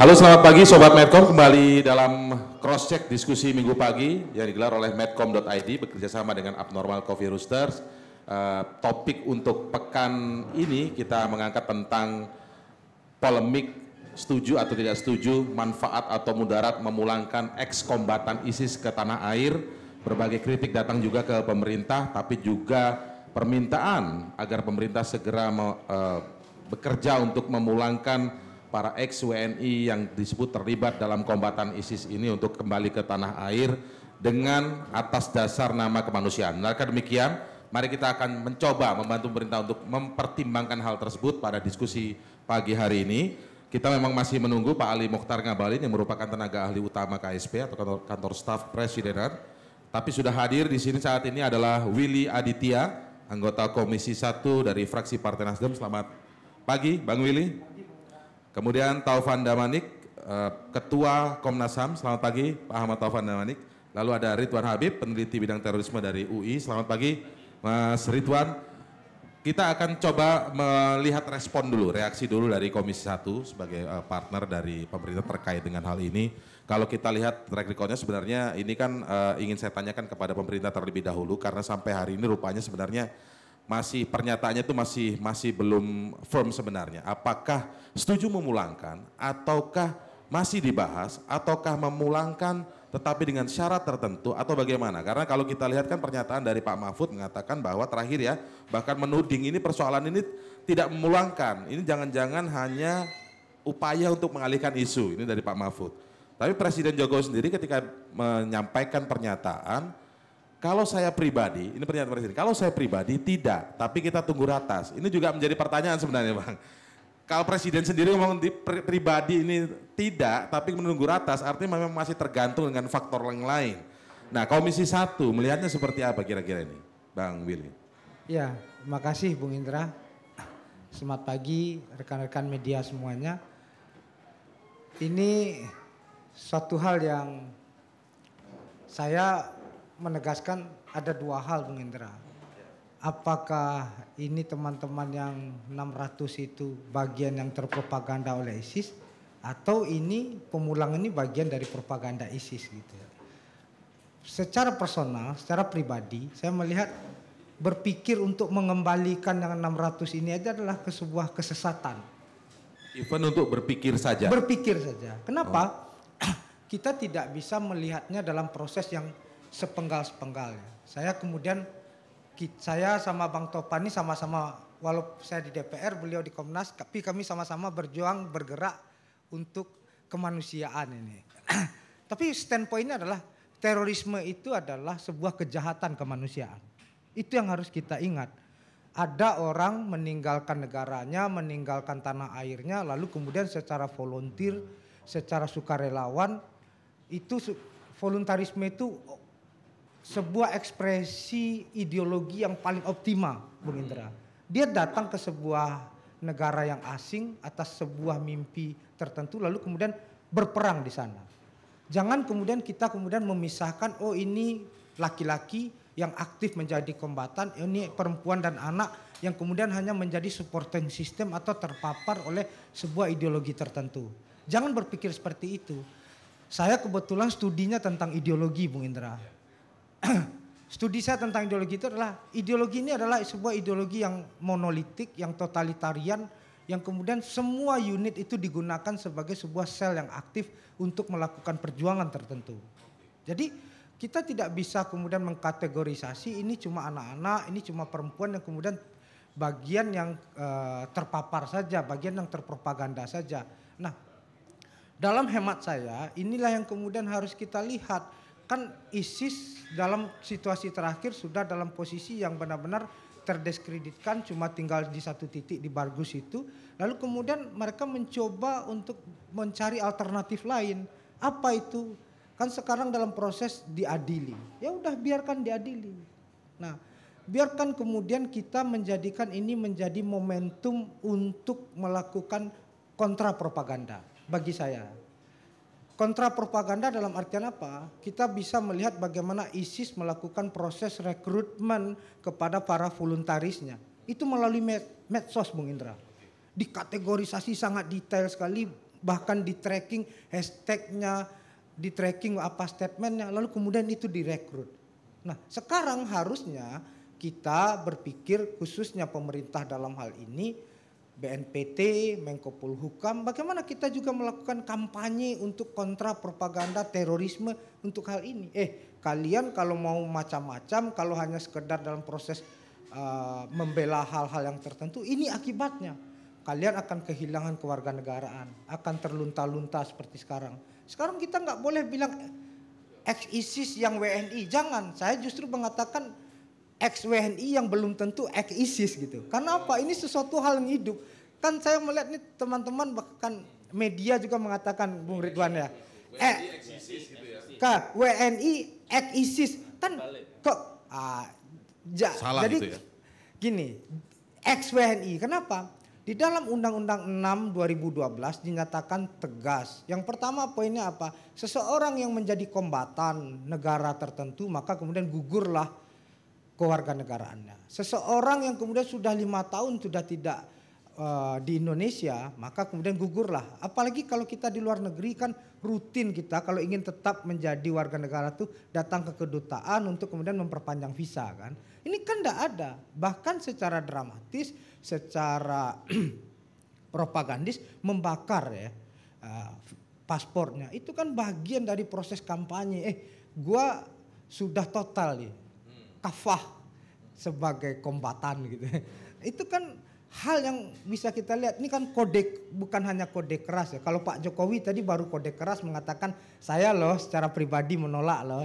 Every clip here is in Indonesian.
Halo selamat pagi Sobat Medcom kembali dalam cross check diskusi minggu pagi yang digelar oleh medcom.id bekerjasama dengan Abnormal Coffee Roosters. Uh, topik untuk pekan ini kita mengangkat tentang polemik setuju atau tidak setuju manfaat atau mudarat memulangkan eks kombatan ISIS ke tanah air. Berbagai kritik datang juga ke pemerintah tapi juga permintaan agar pemerintah segera me, uh, bekerja untuk memulangkan para ex WNI yang disebut terlibat dalam kombatan ISIS ini untuk kembali ke tanah air dengan atas dasar nama kemanusiaan. Maka demikian, mari kita akan mencoba membantu pemerintah untuk mempertimbangkan hal tersebut pada diskusi pagi hari ini. Kita memang masih menunggu Pak Ali Mokhtar Ngabalin yang merupakan tenaga ahli utama KSP atau kantor, kantor staf presidenan. Tapi sudah hadir di sini saat ini adalah Willy Aditya, anggota Komisi 1 dari fraksi Partai Nasdem. Selamat pagi, Bang Willy. Kemudian Taufan Damanik, eh, Ketua Komnas HAM. Selamat pagi Pak Ahmad Taufan Damanik. Lalu ada Ridwan Habib, peneliti bidang terorisme dari UI. Selamat pagi Mas Ridwan. Kita akan coba melihat respon dulu, reaksi dulu dari Komisi 1 sebagai eh, partner dari pemerintah terkait dengan hal ini. Kalau kita lihat track recordnya sebenarnya ini kan uh, ingin saya tanyakan kepada pemerintah terlebih dahulu karena sampai hari ini rupanya sebenarnya masih pernyataannya itu masih masih belum firm sebenarnya. Apakah setuju memulangkan ataukah masih dibahas ataukah memulangkan tetapi dengan syarat tertentu atau bagaimana? Karena kalau kita lihat kan pernyataan dari Pak Mahfud mengatakan bahwa terakhir ya bahkan menuding ini persoalan ini tidak memulangkan. Ini jangan-jangan hanya upaya untuk mengalihkan isu. Ini dari Pak Mahfud. Tapi Presiden Jokowi sendiri ketika menyampaikan pernyataan kalau saya pribadi, ini pernyataan presiden. Kalau saya pribadi tidak, tapi kita tunggu ratas. Ini juga menjadi pertanyaan sebenarnya, Bang. Kalau presiden sendiri ngomong di pribadi ini tidak, tapi menunggu ratas, artinya memang masih tergantung dengan faktor yang lain. Nah, Komisi satu melihatnya seperti apa kira-kira ini, Bang Willy? Ya, terima kasih Bung Indra. Selamat pagi rekan-rekan media semuanya. Ini suatu hal yang saya menegaskan ada dua hal Bung Indra. Apakah ini teman-teman yang 600 itu bagian yang terpropaganda oleh ISIS atau ini pemulang ini bagian dari propaganda ISIS gitu ya? Secara personal, secara pribadi saya melihat berpikir untuk mengembalikan yang 600 ini aja adalah ke sebuah kesesatan. Even untuk berpikir saja. Berpikir saja. Kenapa? Oh. Kita tidak bisa melihatnya dalam proses yang sepenggal sepenggal ya. Saya kemudian saya sama Bang Topan ini sama-sama walaupun saya di DPR, beliau di Komnas, tapi kami sama-sama berjuang bergerak untuk kemanusiaan ini. tapi standpointnya adalah terorisme itu adalah sebuah kejahatan kemanusiaan. Itu yang harus kita ingat. Ada orang meninggalkan negaranya, meninggalkan tanah airnya, lalu kemudian secara volunteer, secara sukarelawan, itu voluntarisme itu sebuah ekspresi ideologi yang paling optimal, Bung Indra. Hmm. Dia datang ke sebuah negara yang asing atas sebuah mimpi tertentu lalu kemudian berperang di sana. Jangan kemudian kita kemudian memisahkan oh ini laki-laki yang aktif menjadi kombatan, ini perempuan dan anak yang kemudian hanya menjadi supporting system atau terpapar oleh sebuah ideologi tertentu. Jangan berpikir seperti itu. Saya kebetulan studinya tentang ideologi, Bung Indra ya. studi saya tentang ideologi itu adalah ideologi ini adalah sebuah ideologi yang monolitik, yang totalitarian, yang kemudian semua unit itu digunakan sebagai sebuah sel yang aktif untuk melakukan perjuangan tertentu. Jadi kita tidak bisa kemudian mengkategorisasi ini cuma anak-anak, ini cuma perempuan yang kemudian bagian yang e, terpapar saja, bagian yang terpropaganda saja. Nah, dalam hemat saya inilah yang kemudian harus kita lihat kan ISIS dalam situasi terakhir sudah dalam posisi yang benar-benar terdeskreditkan cuma tinggal di satu titik di Bargus itu lalu kemudian mereka mencoba untuk mencari alternatif lain apa itu kan sekarang dalam proses diadili ya udah biarkan diadili nah biarkan kemudian kita menjadikan ini menjadi momentum untuk melakukan kontra propaganda bagi saya Kontra propaganda dalam artian apa? Kita bisa melihat bagaimana ISIS melakukan proses rekrutmen kepada para voluntarisnya. Itu melalui med medsos Bung Indra. Dikategorisasi sangat detail sekali, bahkan di tracking hashtagnya, di tracking apa statementnya, lalu kemudian itu direkrut. Nah sekarang harusnya kita berpikir khususnya pemerintah dalam hal ini BNPT, Menko Polhukam, bagaimana kita juga melakukan kampanye untuk kontra propaganda terorisme untuk hal ini. Eh, kalian kalau mau macam-macam, kalau hanya sekedar dalam proses uh, membela hal-hal yang tertentu, ini akibatnya. Kalian akan kehilangan kewarganegaraan, akan terlunta-lunta seperti sekarang. Sekarang kita nggak boleh bilang ex eh, ISIS yang WNI, jangan. Saya justru mengatakan ex WNI yang belum tentu ex ISIS gitu. Karena apa? Ini sesuatu hal yang hidup. Kan saya melihat nih teman-teman bahkan media juga mengatakan Bung Ridwan ya. Eh, ke WNI ex ISIS kan kok ah, ja, Salah jadi itu ya? gini ex WNI kenapa? Di dalam Undang-Undang 6 2012 dinyatakan tegas. Yang pertama poinnya apa? Seseorang yang menjadi kombatan negara tertentu maka kemudian gugurlah kewarganegaraannya. Seseorang yang kemudian sudah lima tahun sudah tidak uh, di Indonesia, maka kemudian gugurlah. Apalagi kalau kita di luar negeri kan rutin kita kalau ingin tetap menjadi warga negara itu datang ke kedutaan untuk kemudian memperpanjang visa kan. Ini kan tidak ada. Bahkan secara dramatis, secara propagandis membakar ya uh, paspornya. Itu kan bagian dari proses kampanye. Eh, gua sudah total nih kafah sebagai kombatan gitu. Itu kan hal yang bisa kita lihat ini kan kode bukan hanya kode keras ya. Kalau Pak Jokowi tadi baru kode keras mengatakan saya loh secara pribadi menolak loh.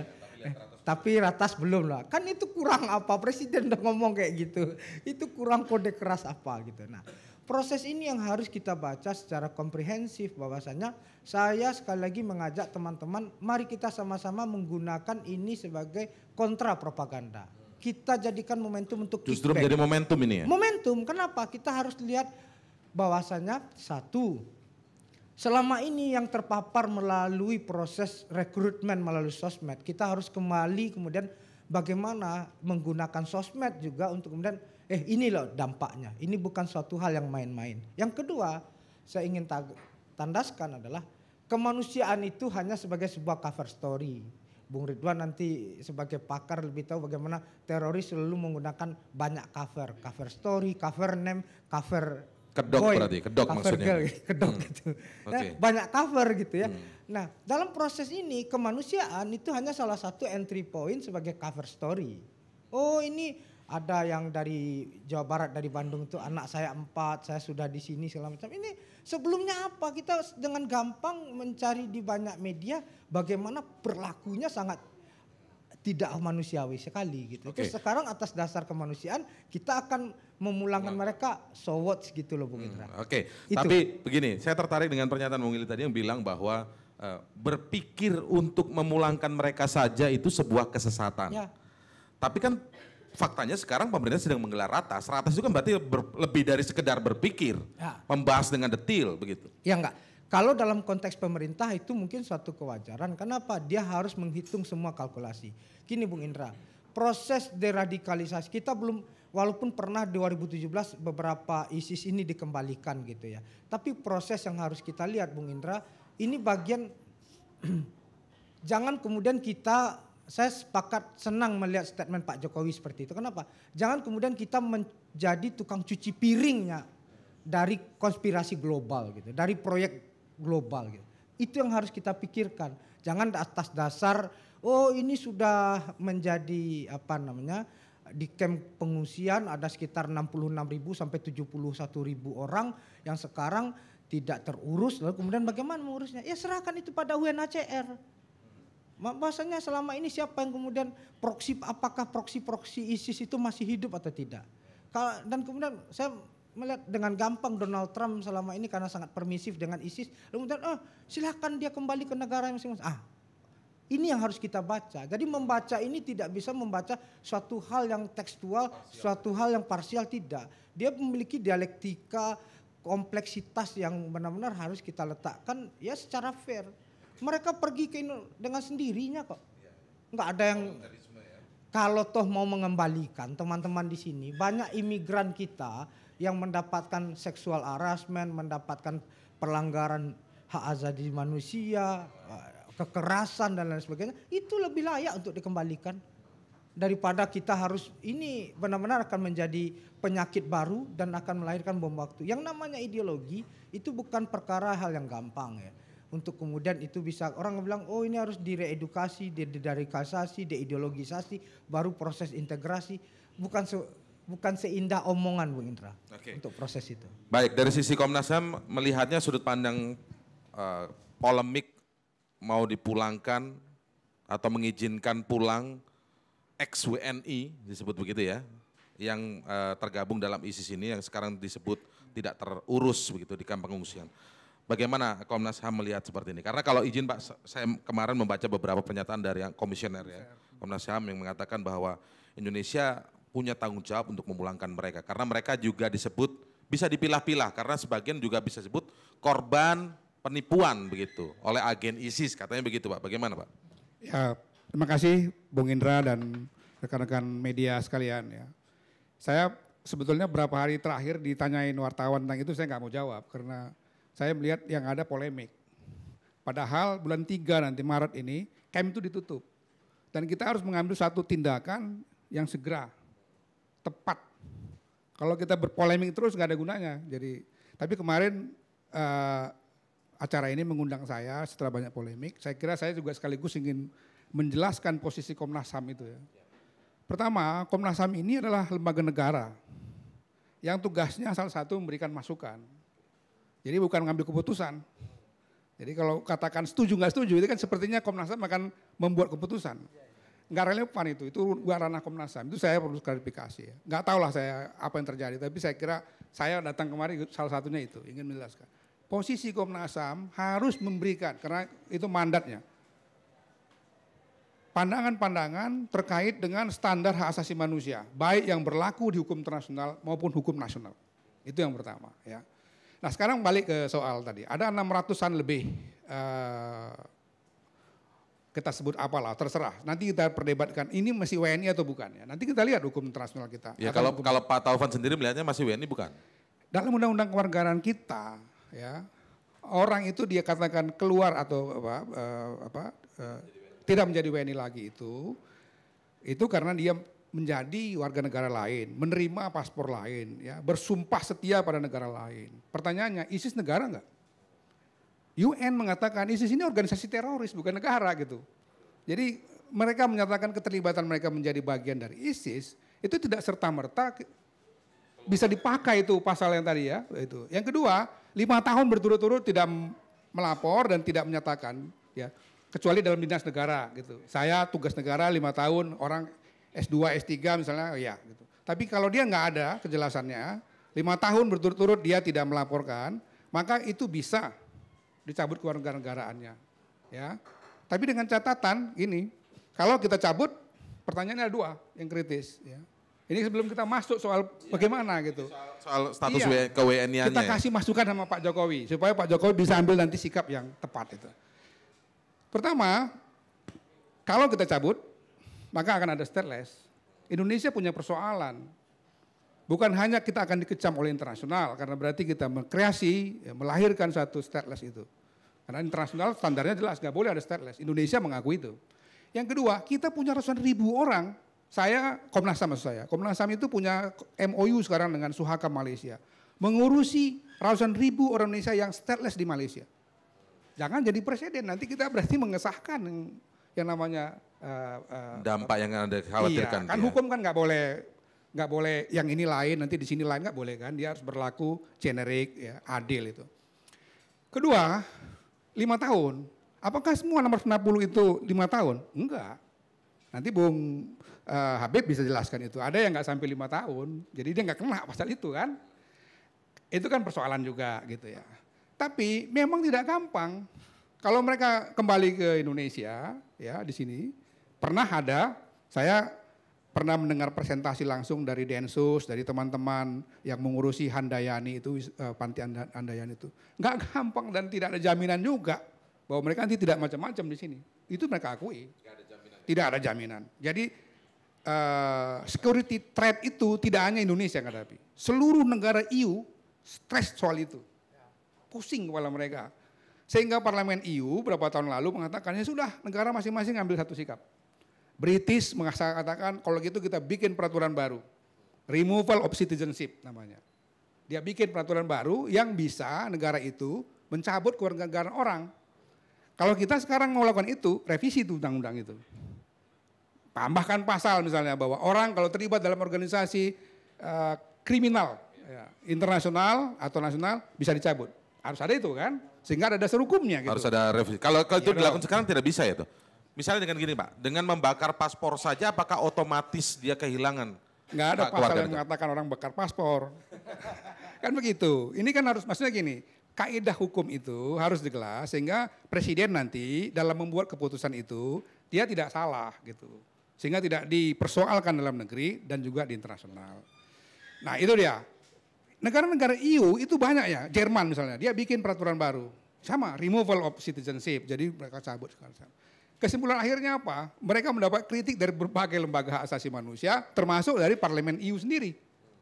tapi, tapi ratas belum lah. Kan itu kurang apa? Presiden udah ngomong kayak gitu. Itu kurang kode keras apa gitu. Nah, Proses ini yang harus kita baca secara komprehensif bahwasanya saya sekali lagi mengajak teman-teman mari kita sama-sama menggunakan ini sebagai kontra propaganda. Kita jadikan momentum untuk Justru menjadi momentum ini ya. Momentum. Kenapa? Kita harus lihat bahwasanya satu Selama ini yang terpapar melalui proses rekrutmen melalui sosmed, kita harus kembali kemudian bagaimana menggunakan sosmed juga untuk kemudian eh ini loh dampaknya. Ini bukan suatu hal yang main-main. Yang kedua, saya ingin tandaskan adalah kemanusiaan itu hanya sebagai sebuah cover story. Bung Ridwan nanti sebagai pakar lebih tahu bagaimana teroris selalu menggunakan banyak cover, cover story, cover name, cover kedok boy, berarti, kedok cover maksudnya. Girl, kedok hmm. gitu. Nah, banyak cover gitu ya. Hmm. Nah, dalam proses ini kemanusiaan itu hanya salah satu entry point sebagai cover story. Oh, ini ada yang dari Jawa Barat dari Bandung itu anak saya empat saya sudah di sini segala macam ini sebelumnya apa kita dengan gampang mencari di banyak media bagaimana perlakunya sangat tidak manusiawi sekali gitu. Okay. Terus sekarang atas dasar kemanusiaan kita akan memulangkan nah. mereka so what gitu loh Bung Indra. Hmm, oke, okay. tapi begini, saya tertarik dengan pernyataan Bung Ili tadi yang bilang bahwa uh, berpikir untuk memulangkan mereka saja itu sebuah kesesatan. Ya. Tapi kan faktanya sekarang pemerintah sedang menggelar ratas. Ratas itu kan berarti ber, lebih dari sekedar berpikir, ya. membahas dengan detail, begitu. Ya enggak. Kalau dalam konteks pemerintah itu mungkin suatu kewajaran. Kenapa? Dia harus menghitung semua kalkulasi. Gini Bung Indra, proses deradikalisasi kita belum walaupun pernah 2017 beberapa ISIS ini dikembalikan gitu ya. Tapi proses yang harus kita lihat Bung Indra, ini bagian jangan kemudian kita saya sepakat senang melihat statement Pak Jokowi seperti itu. Kenapa? Jangan kemudian kita menjadi tukang cuci piringnya dari konspirasi global gitu, dari proyek global gitu. Itu yang harus kita pikirkan. Jangan atas dasar oh ini sudah menjadi apa namanya di kamp pengungsian ada sekitar 66.000 sampai 71.000 orang yang sekarang tidak terurus lalu kemudian bagaimana mengurusnya? Ya serahkan itu pada UNHCR Bahasanya selama ini siapa yang kemudian proksi apakah proksi-proksi ISIS itu masih hidup atau tidak? Dan kemudian saya melihat dengan gampang Donald Trump selama ini karena sangat permisif dengan ISIS. kemudian oh silahkan dia kembali ke negara yang masing Ah ini yang harus kita baca. Jadi membaca ini tidak bisa membaca suatu hal yang tekstual, parsial. suatu hal yang parsial tidak. Dia memiliki dialektika kompleksitas yang benar-benar harus kita letakkan ya secara fair. Mereka pergi ke Indo dengan sendirinya kok. Iya. Nggak ada yang ya. kalau toh mau mengembalikan teman-teman di sini banyak imigran kita yang mendapatkan seksual harassment, mendapatkan pelanggaran hak azadi manusia, kekerasan dan lain sebagainya, itu lebih layak untuk dikembalikan daripada kita harus ini benar-benar akan menjadi penyakit baru dan akan melahirkan bom waktu. Yang namanya ideologi itu bukan perkara hal yang gampang ya untuk kemudian itu bisa orang bilang oh ini harus direedukasi, kasasi, diideologisasi baru proses integrasi bukan se bukan seindah omongan Bu Indra okay. untuk proses itu. Baik, dari sisi Komnas HAM melihatnya sudut pandang uh, polemik mau dipulangkan atau mengizinkan pulang ex WNI disebut begitu ya yang uh, tergabung dalam ISIS ini yang sekarang disebut tidak terurus begitu di kamp pengungsian. Bagaimana Komnas HAM melihat seperti ini? Karena kalau izin Pak, saya kemarin membaca beberapa pernyataan dari yang komisioner ya, Komnas HAM yang mengatakan bahwa Indonesia punya tanggung jawab untuk memulangkan mereka. Karena mereka juga disebut, bisa dipilah-pilah, karena sebagian juga bisa disebut korban penipuan begitu oleh agen ISIS, katanya begitu Pak. Bagaimana Pak? Ya, terima kasih Bung Indra dan rekan-rekan media sekalian ya. Saya sebetulnya berapa hari terakhir ditanyain wartawan tentang itu saya nggak mau jawab karena saya melihat yang ada polemik. Padahal bulan 3 nanti Maret ini camp itu ditutup. Dan kita harus mengambil satu tindakan yang segera, tepat. Kalau kita berpolemik terus nggak ada gunanya. Jadi tapi kemarin uh, acara ini mengundang saya setelah banyak polemik. Saya kira saya juga sekaligus ingin menjelaskan posisi Komnas HAM itu ya. Pertama, Komnas HAM ini adalah lembaga negara yang tugasnya salah satu memberikan masukan jadi bukan ngambil keputusan. Jadi kalau katakan setuju nggak setuju itu kan sepertinya Komnas HAM akan membuat keputusan. Nggak relevan itu, itu bukan ranah Komnas HAM. Itu saya perlu klarifikasi ya. Nggak tahu lah saya apa yang terjadi, tapi saya kira saya datang kemari salah satunya itu, ingin menjelaskan. Posisi Komnas HAM harus memberikan, karena itu mandatnya. Pandangan-pandangan terkait dengan standar hak asasi manusia, baik yang berlaku di hukum internasional maupun hukum nasional. Itu yang pertama ya. Nah sekarang balik ke soal tadi. Ada 600-an lebih eh, kita sebut apalah terserah. Nanti kita perdebatkan ini masih WNI atau bukan ya. Nanti kita lihat hukum internasional kita. Ya kalau hukum... kalau Pak Taufan sendiri melihatnya masih WNI bukan? Dalam undang-undang kewarganegaraan kita ya orang itu dia katakan keluar atau apa eh, apa eh, tidak menjadi WNI lagi itu itu karena dia menjadi warga negara lain, menerima paspor lain, ya, bersumpah setia pada negara lain. Pertanyaannya, ISIS negara nggak? UN mengatakan ISIS ini organisasi teroris, bukan negara gitu. Jadi mereka menyatakan keterlibatan mereka menjadi bagian dari ISIS, itu tidak serta-merta bisa dipakai itu pasal yang tadi ya. Itu. Yang kedua, lima tahun berturut-turut tidak melapor dan tidak menyatakan ya kecuali dalam dinas negara gitu. Saya tugas negara lima tahun, orang S2, S3 misalnya, ya. Gitu. Tapi kalau dia nggak ada kejelasannya, lima tahun berturut-turut dia tidak melaporkan, maka itu bisa dicabut kewarganegaraannya. Ya. Tapi dengan catatan ini, kalau kita cabut, pertanyaannya ada dua yang kritis. Ya. Ini sebelum kita masuk soal ya, bagaimana gitu. Soal, soal status iya, ke wni Kita kasih masukan sama Pak Jokowi supaya Pak Jokowi bisa ambil nanti sikap yang tepat itu. Pertama, kalau kita cabut, maka akan ada stateless. Indonesia punya persoalan. Bukan hanya kita akan dikecam oleh internasional, karena berarti kita mengkreasi, ya, melahirkan satu stateless itu. Karena internasional standarnya jelas, nggak boleh ada stateless. Indonesia mengakui itu. Yang kedua, kita punya ratusan ribu orang. Saya, Komnas HAM saya, Komnas HAM itu punya MOU sekarang dengan Suhaka Malaysia. Mengurusi ratusan ribu orang Indonesia yang stateless di Malaysia. Jangan jadi presiden, nanti kita berarti mengesahkan yang namanya uh, dampak yang anda khawatirkan. Iya, kan dia. hukum kan nggak boleh nggak boleh yang ini lain nanti di sini lain nggak boleh kan dia harus berlaku generik ya adil itu. Kedua lima tahun apakah semua nomor 60 itu lima tahun? Enggak. Nanti Bung uh, Habib bisa jelaskan itu. Ada yang nggak sampai lima tahun, jadi dia nggak kena pasal itu kan. Itu kan persoalan juga gitu ya. Tapi memang tidak gampang. Kalau mereka kembali ke Indonesia ya di sini, pernah ada saya pernah mendengar presentasi langsung dari Densus, dari teman-teman yang mengurusi Handayani itu, eh, panti Handayani itu. Nggak gampang dan tidak ada jaminan juga bahwa mereka nanti tidak macam-macam di sini. Itu mereka akui. Tidak ada jaminan. Jadi uh, security threat itu tidak hanya Indonesia yang hadapi. Seluruh negara EU stres soal itu. Pusing kepala mereka. Sehingga parlemen EU beberapa tahun lalu mengatakannya sudah negara masing-masing ambil satu sikap British mengatakan kalau gitu kita bikin peraturan baru. Removal of citizenship namanya. Dia bikin peraturan baru yang bisa negara itu mencabut kewarganegaraan orang. Kalau kita sekarang mau itu, revisi itu undang-undang itu. Tambahkan pasal misalnya bahwa orang kalau terlibat dalam organisasi uh, kriminal ya, internasional atau nasional bisa dicabut. Harus ada itu kan? Sehingga ada dasar hukumnya gitu. Harus ada revisi. Kalau, kalau itu ya, dilakukan sekarang tidak bisa ya tuh? Misalnya dengan gini Pak, dengan membakar paspor saja apakah otomatis dia kehilangan? Enggak ada pasal yang itu? mengatakan orang bakar paspor. kan begitu. Ini kan harus maksudnya gini, kaidah hukum itu harus digelar sehingga presiden nanti dalam membuat keputusan itu dia tidak salah gitu. Sehingga tidak dipersoalkan dalam negeri dan juga di internasional. Nah, itu dia. Negara-negara EU itu banyak ya. Jerman misalnya, dia bikin peraturan baru. Sama, removal of citizenship. Jadi mereka cabut sekarang. Kesimpulan akhirnya apa? Mereka mendapat kritik dari berbagai lembaga hak asasi manusia, termasuk dari parlemen EU sendiri.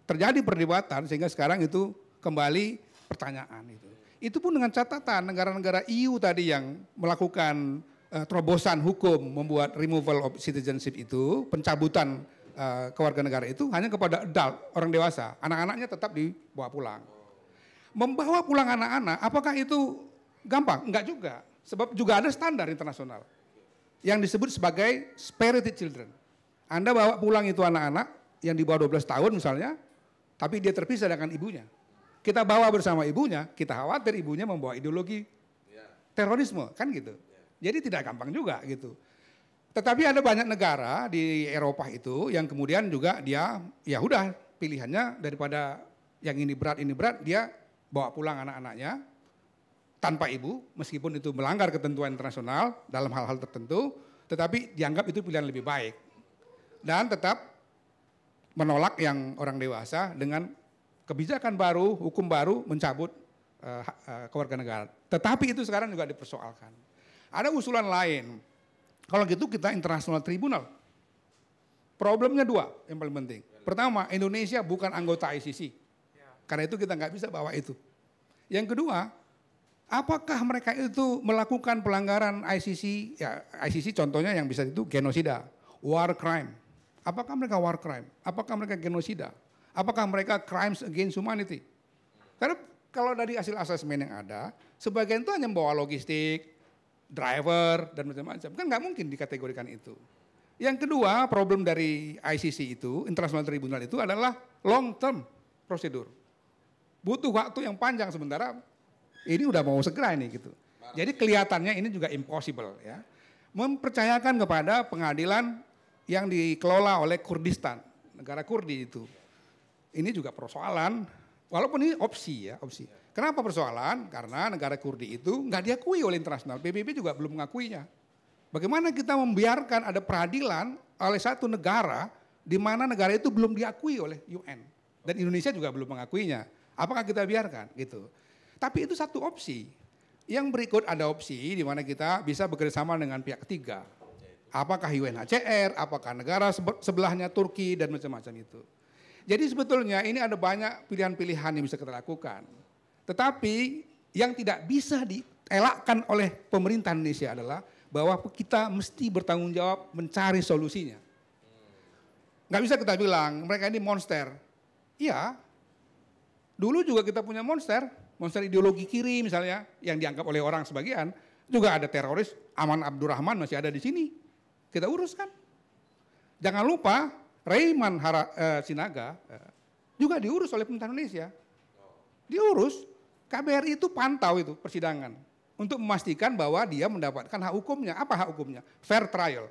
Terjadi perdebatan sehingga sekarang itu kembali pertanyaan itu. Itu pun dengan catatan negara-negara EU tadi yang melakukan uh, terobosan hukum membuat removal of citizenship itu, pencabutan uh, eh, kewarganegaraan itu hanya kepada adult, orang dewasa. Anak-anaknya tetap dibawa pulang. Membawa pulang anak-anak, apakah itu gampang? Enggak juga. Sebab juga ada standar internasional yang disebut sebagai spirited children. Anda bawa pulang itu anak-anak yang di bawah 12 tahun misalnya, tapi dia terpisah dengan ibunya. Kita bawa bersama ibunya, kita khawatir ibunya membawa ideologi terorisme, kan gitu. Jadi tidak gampang juga gitu. Tetapi ada banyak negara di Eropa itu yang kemudian juga dia ya udah pilihannya daripada yang ini berat ini berat dia bawa pulang anak-anaknya tanpa ibu, meskipun itu melanggar ketentuan internasional dalam hal-hal tertentu, tetapi dianggap itu pilihan lebih baik. Dan tetap menolak yang orang dewasa dengan kebijakan baru, hukum baru mencabut uh, eh, uh, eh, kewarganegaraan. Tetapi itu sekarang juga dipersoalkan. Ada usulan lain. Kalau gitu kita internasional tribunal. Problemnya dua yang paling penting. Pertama, Indonesia bukan anggota ICC. Ya. Karena itu kita nggak bisa bawa itu. Yang kedua, Apakah mereka itu melakukan pelanggaran ICC? Ya, ICC contohnya yang bisa itu genosida, war crime. Apakah mereka war crime? Apakah mereka genosida? Apakah mereka crimes against humanity? Karena kalau dari hasil asesmen yang ada, sebagian itu hanya membawa logistik, driver, dan macam-macam. Kan nggak mungkin dikategorikan itu. Yang kedua, problem dari ICC itu, International Tribunal itu adalah long term prosedur. Butuh waktu yang panjang sementara ini udah mau segera ini gitu. Jadi kelihatannya ini juga impossible ya. Mempercayakan kepada pengadilan yang dikelola oleh Kurdistan, negara Kurdi itu. Ini juga persoalan, walaupun ini opsi ya, opsi. Kenapa persoalan? Karena negara Kurdi itu nggak diakui oleh internasional, PBB juga belum mengakuinya. Bagaimana kita membiarkan ada peradilan oleh satu negara di mana negara itu belum diakui oleh UN dan Indonesia juga belum mengakuinya. Apakah kita biarkan gitu? Tapi itu satu opsi. Yang berikut ada opsi di mana kita bisa bekerjasama dengan pihak ketiga. Apakah UNHCR, apakah negara sebelahnya Turki dan macam-macam itu. Jadi sebetulnya ini ada banyak pilihan-pilihan yang bisa kita lakukan. Tetapi yang tidak bisa dielakkan oleh pemerintah Indonesia adalah bahwa kita mesti bertanggung jawab mencari solusinya. Gak bisa kita bilang mereka ini monster. Iya, dulu juga kita punya monster, monster ideologi kiri misalnya yang dianggap oleh orang sebagian juga ada teroris Aman Abdurrahman masih ada di sini kita uruskan. jangan lupa Rayman Hara, eh, Sinaga eh, juga diurus oleh pemerintah Indonesia diurus KBRI itu pantau itu persidangan untuk memastikan bahwa dia mendapatkan hak hukumnya apa hak hukumnya fair trial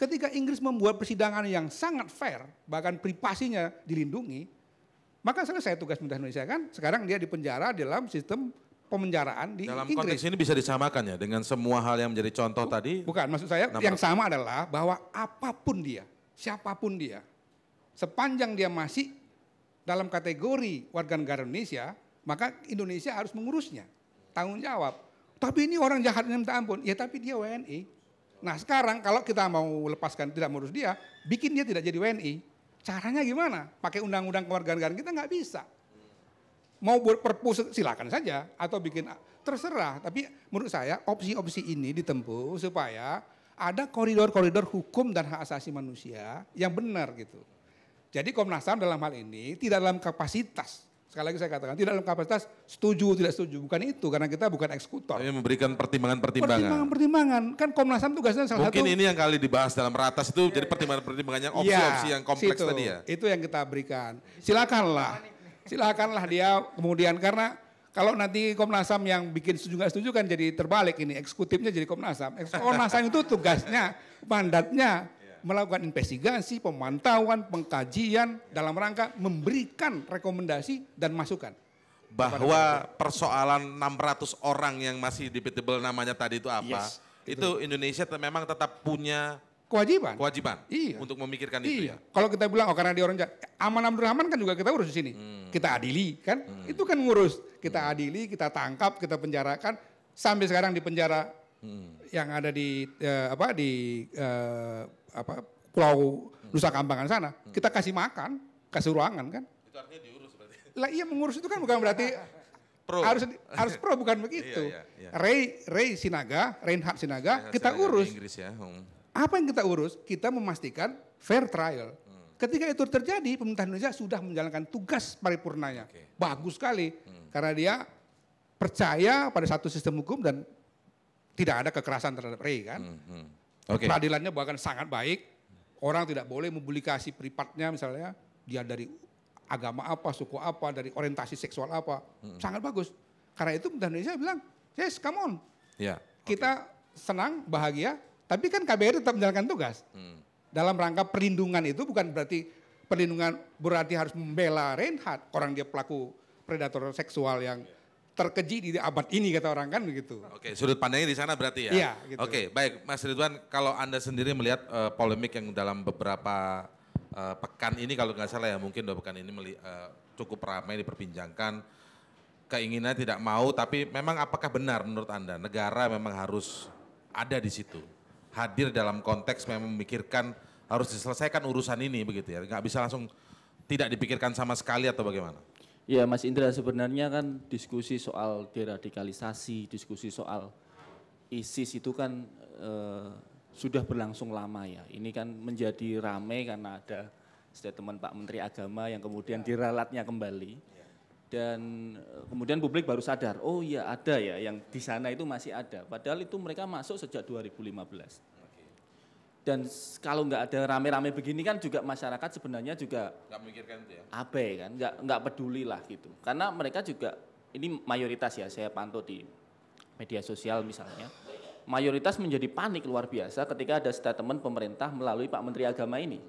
ketika Inggris membuat persidangan yang sangat fair bahkan privasinya dilindungi maka selesai tugas pemerintah Indonesia kan. Sekarang dia di dipenjara dalam sistem pemenjaraan di Dalam Inggris. konteks ini bisa disamakan ya dengan semua hal yang menjadi contoh Bukan, tadi? Bukan, maksud saya yang sama adalah bahwa apapun dia, siapapun dia, sepanjang dia masih dalam kategori warga negara Indonesia, maka Indonesia harus mengurusnya, tanggung jawab. Tapi ini orang jahat jahatnya minta ampun, ya tapi dia WNI. Nah sekarang kalau kita mau lepaskan tidak mengurus dia, bikin dia tidak jadi WNI. Caranya gimana? Pakai undang-undang kewarganegaraan kita nggak bisa. Mau buat perpu silakan saja atau bikin terserah. Tapi menurut saya opsi-opsi ini ditempuh supaya ada koridor-koridor hukum dan hak asasi manusia yang benar gitu. Jadi Komnas HAM dalam hal ini tidak dalam kapasitas Sekali lagi saya katakan, tidak dalam kapasitas setuju tidak setuju, bukan itu karena kita bukan eksekutor. Ini memberikan pertimbangan-pertimbangan. Pertimbangan-pertimbangan. Kan Komnas HAM tugasnya salah Mungkin satu. Mungkin ini yang kali dibahas dalam ratas itu ya, jadi pertimbangan-pertimbangan yang opsi-opsi iya, yang kompleks situ, tadi ya. Itu yang kita berikan. Silakanlah. Silakanlah dia kemudian karena kalau nanti Komnas HAM yang bikin setuju nggak setuju kan jadi terbalik ini eksekutifnya jadi Komnas HAM. Komnas HAM itu tugasnya, mandatnya melakukan investigasi, pemantauan, pengkajian dalam rangka memberikan rekomendasi dan masukan. Bahwa persoalan 600 orang yang masih debatable namanya tadi itu apa? Yes, itu, itu Indonesia memang tetap punya kewajiban. Kewajiban. Iya. Untuk memikirkan iya. itu ya. Kalau kita bilang oh karena dia orang jahat, eh, Aman Abdurrahman kan juga kita urus di sini. Hmm. Kita adili kan? Hmm. Itu kan ngurus. Kita hmm. adili, kita tangkap, kita penjarakan sampai sekarang di penjara hmm. yang ada di eh, apa di eh, apa pulau Nusa Kambangan sana, kita kasih makan, kasih ruangan kan. Itu artinya diurus berarti. Lah iya mengurus itu kan bukan berarti pro. harus harus pro bukan iya, begitu. Iya, iya, iya. Ray Ray Sinaga, Reinhard Sinaga Reinhard kita Sinaga urus. Inggris ya. Hmm. Apa yang kita urus? Kita memastikan fair trial. Hmm. Ketika itu terjadi, pemerintah Indonesia sudah menjalankan tugas paripurnanya. Okay. Bagus sekali hmm. karena dia percaya pada satu sistem hukum dan tidak ada kekerasan terhadap Ray kan. Hmm, hmm. Okay. Peradilannya bahkan sangat baik. Orang tidak boleh mempublikasi privatnya misalnya dia dari agama apa, suku apa, dari orientasi seksual apa. Hmm. Sangat bagus. Karena itu Indonesia bilang, yes come on. yeah. okay. Kita senang, bahagia, tapi kan KBRI tetap menjalankan tugas. Hmm. Dalam rangka perlindungan itu bukan berarti perlindungan berarti harus membela Reinhardt, orang dia pelaku predator seksual yang yeah terkeji di abad ini kata orang kan begitu. Oke, sudut pandangnya di sana berarti ya. Iya, gitu. Oke, baik Mas Ridwan, kalau Anda sendiri melihat uh, polemik yang dalam beberapa uh, pekan ini kalau nggak salah ya, mungkin dua pekan ini meli, uh, cukup ramai diperbincangkan keinginan tidak mau tapi memang apakah benar menurut Anda negara memang harus ada di situ. Hadir dalam konteks memang memikirkan harus diselesaikan urusan ini begitu ya. nggak bisa langsung tidak dipikirkan sama sekali atau bagaimana? Ya Mas Indra sebenarnya kan diskusi soal deradikalisasi, diskusi soal ISIS itu kan e, sudah berlangsung lama ya. Ini kan menjadi ramai karena ada statement Pak Menteri Agama yang kemudian diralatnya kembali. Dan eh, kemudian publik baru sadar, oh iya ada ya yang di sana itu masih ada. Padahal itu mereka masuk sejak 2015 dan kalau nggak ada rame-rame begini kan juga masyarakat sebenarnya juga nggak memikirkan itu ya abe kan nggak nggak peduli lah gitu karena mereka juga ini mayoritas ya saya pantau di media sosial misalnya mayoritas menjadi panik luar biasa ketika ada statement pemerintah melalui Pak Menteri Agama ini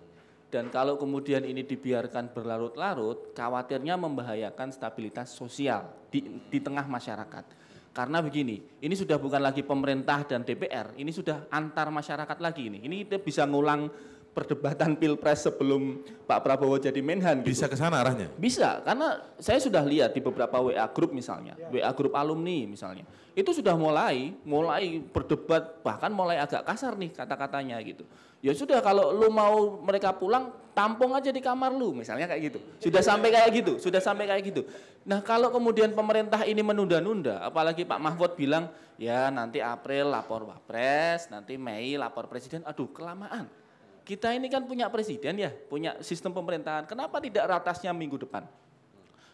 dan kalau kemudian ini dibiarkan berlarut-larut khawatirnya membahayakan stabilitas sosial di, di tengah masyarakat karena begini, ini sudah bukan lagi pemerintah dan DPR, ini sudah antar masyarakat lagi ini. Ini kita bisa ngulang perdebatan pilpres sebelum Pak Prabowo jadi Menhan. Gitu. Bisa ke sana arahnya? Bisa, karena saya sudah lihat di beberapa WA grup misalnya, ya. WA grup alumni misalnya, itu sudah mulai, mulai berdebat, bahkan mulai agak kasar nih kata-katanya gitu. Ya sudah kalau lu mau mereka pulang, tampung aja di kamar lu misalnya kayak gitu. Sudah sampai kayak gitu, sudah sampai kayak gitu. Nah kalau kemudian pemerintah ini menunda-nunda, apalagi Pak Mahfud bilang, ya nanti April lapor Wapres, nanti Mei lapor Presiden, aduh kelamaan kita ini kan punya presiden ya, punya sistem pemerintahan. Kenapa tidak ratasnya minggu depan?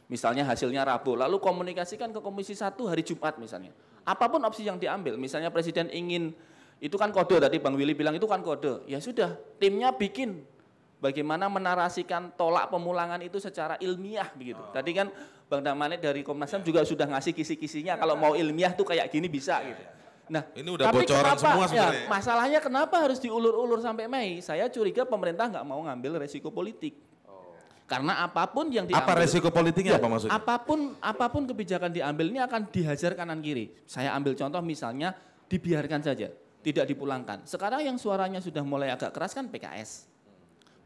Misalnya hasilnya Rabu, lalu komunikasikan ke Komisi 1 hari Jumat misalnya. Apapun opsi yang diambil, misalnya presiden ingin itu kan kode tadi Bang Willy bilang itu kan kode. Ya sudah, timnya bikin bagaimana menarasikan tolak pemulangan itu secara ilmiah begitu. Oh. Tadi kan Bang Damanet dari Komnas HAM iya. juga sudah ngasih kisi-kisinya kalau mau ilmiah tuh kayak gini bisa iya, gitu. Iya. Nah, ini udah tapi bocoran kenapa, semua ya, sebenarnya. Ya, masalahnya kenapa harus diulur-ulur sampai Mei? Saya curiga pemerintah nggak mau ngambil resiko politik. Karena apapun yang diambil. Apa resiko politiknya ya, apa maksudnya? Apapun apapun kebijakan diambil ini akan dihajar kanan kiri. Saya ambil contoh misalnya dibiarkan saja, tidak dipulangkan. Sekarang yang suaranya sudah mulai agak keras kan PKS.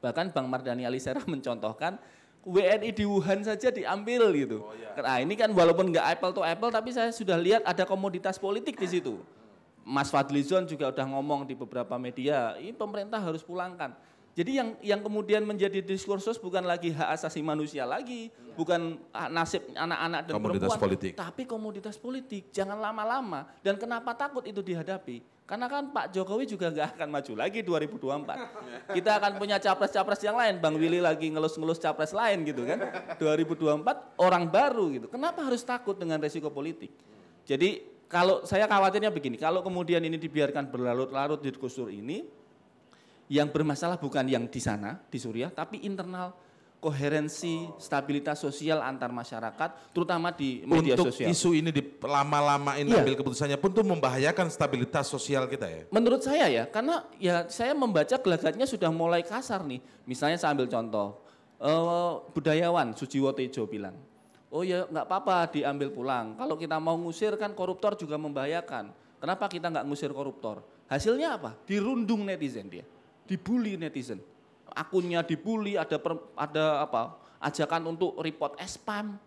Bahkan Bang Mardhani Alisera mencontohkan WNI di Wuhan saja diambil gitu. Oh, iya. Nah ini kan walaupun nggak apple to apple tapi saya sudah lihat ada komoditas politik di situ. Mas Fadlizon juga udah ngomong di beberapa media, ini pemerintah harus pulangkan. Jadi yang yang kemudian menjadi diskursus bukan lagi hak asasi manusia lagi, iya. bukan nasib anak-anak dan komoditas perempuan, politik. tapi komoditas politik. Jangan lama-lama. Dan kenapa takut itu dihadapi? Karena kan Pak Jokowi juga nggak akan maju lagi 2024. Kita akan punya capres-capres yang lain. Bang Willy lagi ngelus-ngelus capres lain gitu kan. 2024 orang baru gitu. Kenapa harus takut dengan resiko politik? Jadi kalau saya khawatirnya begini, kalau kemudian ini dibiarkan berlarut-larut di kusur ini, yang bermasalah bukan yang di sana, di Suriah, tapi internal koherensi, stabilitas sosial antar masyarakat, terutama di media Untuk sosial. Untuk isu ini lama lama ini ambil keputusannya pun tuh membahayakan stabilitas sosial kita ya? Menurut saya ya, karena ya saya membaca gelagatnya sudah mulai kasar nih. Misalnya saya ambil contoh, uh, budayawan Sujiwo Tejo bilang, oh ya nggak apa-apa diambil pulang. Kalau kita mau ngusir kan koruptor juga membahayakan. Kenapa kita nggak ngusir koruptor? Hasilnya apa? Dirundung netizen dia, dibully netizen akunnya dibully, ada per, ada apa? ajakan untuk report spam.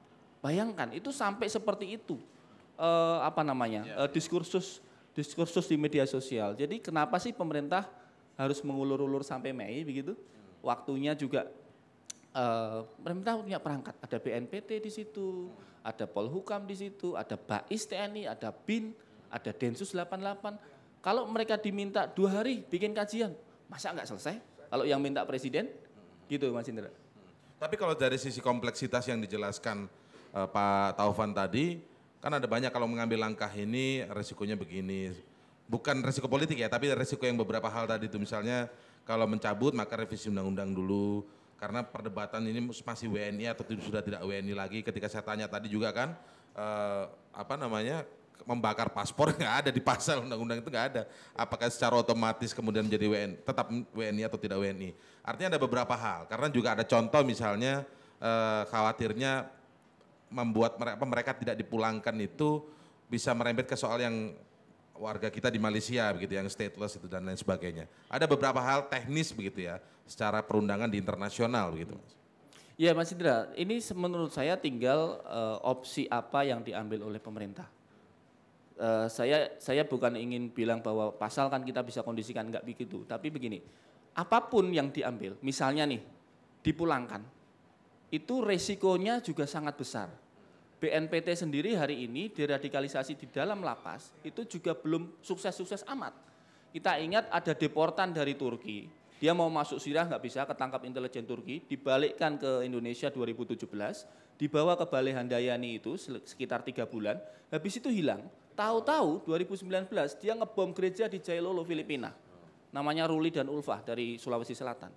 Bayangkan itu sampai seperti itu. E, apa namanya? E, diskursus diskursus di media sosial. Jadi kenapa sih pemerintah harus mengulur-ulur sampai Mei begitu? Waktunya juga e, pemerintah punya perangkat, ada BNPT di situ, ada Polhukam di situ, ada BAIS TNI, ada BIN, ada Densus 88. Kalau mereka diminta dua hari bikin kajian, masa nggak selesai? Kalau yang minta presiden, gitu Mas Indra. Tapi kalau dari sisi kompleksitas yang dijelaskan uh, Pak Taufan tadi, kan ada banyak kalau mengambil langkah ini resikonya begini. Bukan resiko politik ya, tapi resiko yang beberapa hal tadi itu misalnya kalau mencabut maka revisi undang-undang dulu karena perdebatan ini masih WNI atau sudah tidak WNI lagi ketika saya tanya tadi juga kan uh, apa namanya membakar paspor nggak ada di pasal undang-undang itu nggak ada. Apakah secara otomatis kemudian menjadi WNI, tetap WNI atau tidak WNI? Artinya ada beberapa hal. Karena juga ada contoh misalnya eh, khawatirnya membuat mereka, mereka tidak dipulangkan itu bisa merembet ke soal yang warga kita di Malaysia begitu yang stateless itu dan lain sebagainya. Ada beberapa hal teknis begitu ya secara perundangan di internasional begitu Ya Mas Indra, ini menurut saya tinggal uh, opsi apa yang diambil oleh pemerintah. Eh, saya saya bukan ingin bilang bahwa pasal kan kita bisa kondisikan nggak begitu, tapi begini, apapun yang diambil, misalnya nih dipulangkan, itu resikonya juga sangat besar. BNPT sendiri hari ini deradikalisasi di dalam lapas itu juga belum sukses-sukses amat. Kita ingat ada deportan dari Turki, dia mau masuk Sirah nggak bisa, ketangkap intelijen Turki, dibalikkan ke Indonesia 2017, dibawa ke Balai Handayani itu sekitar tiga bulan, habis itu hilang Tahu-tahu 2019 dia ngebom gereja di Jailolo, Filipina. Namanya Ruli dan Ulfah dari Sulawesi Selatan.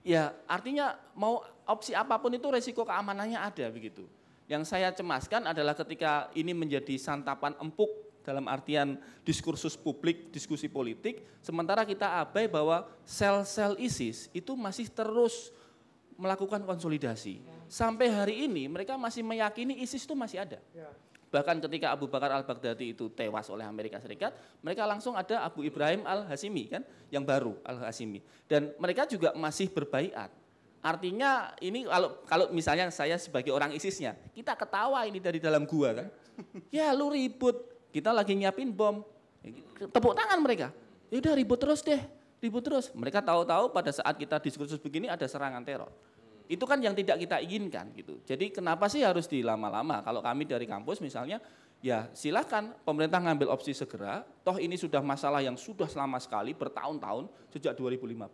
Ya artinya mau opsi apapun itu resiko keamanannya ada begitu. Yang saya cemaskan adalah ketika ini menjadi santapan empuk dalam artian diskursus publik, diskusi politik, sementara kita abai bahwa sel-sel ISIS itu masih terus melakukan konsolidasi. Sampai hari ini mereka masih meyakini ISIS itu masih ada. Ya. Bahkan ketika Abu Bakar al-Baghdadi itu tewas oleh Amerika Serikat, mereka langsung ada Abu Ibrahim al-Hasimi kan, yang baru al-Hasimi. Dan mereka juga masih berbaikat. Artinya ini kalau kalau misalnya saya sebagai orang ISISnya, kita ketawa ini dari dalam gua kan. Ya lu ribut, kita lagi nyiapin bom. Tepuk tangan mereka. Ya udah ribut terus deh, ribut terus. Mereka tahu-tahu pada saat kita diskursus begini ada serangan teror. Itu kan yang tidak kita inginkan gitu. Jadi kenapa sih harus dilama-lama? Kalau kami dari kampus misalnya ya silahkan pemerintah ngambil opsi segera, toh ini sudah masalah yang sudah selama sekali bertahun-tahun sejak 2015,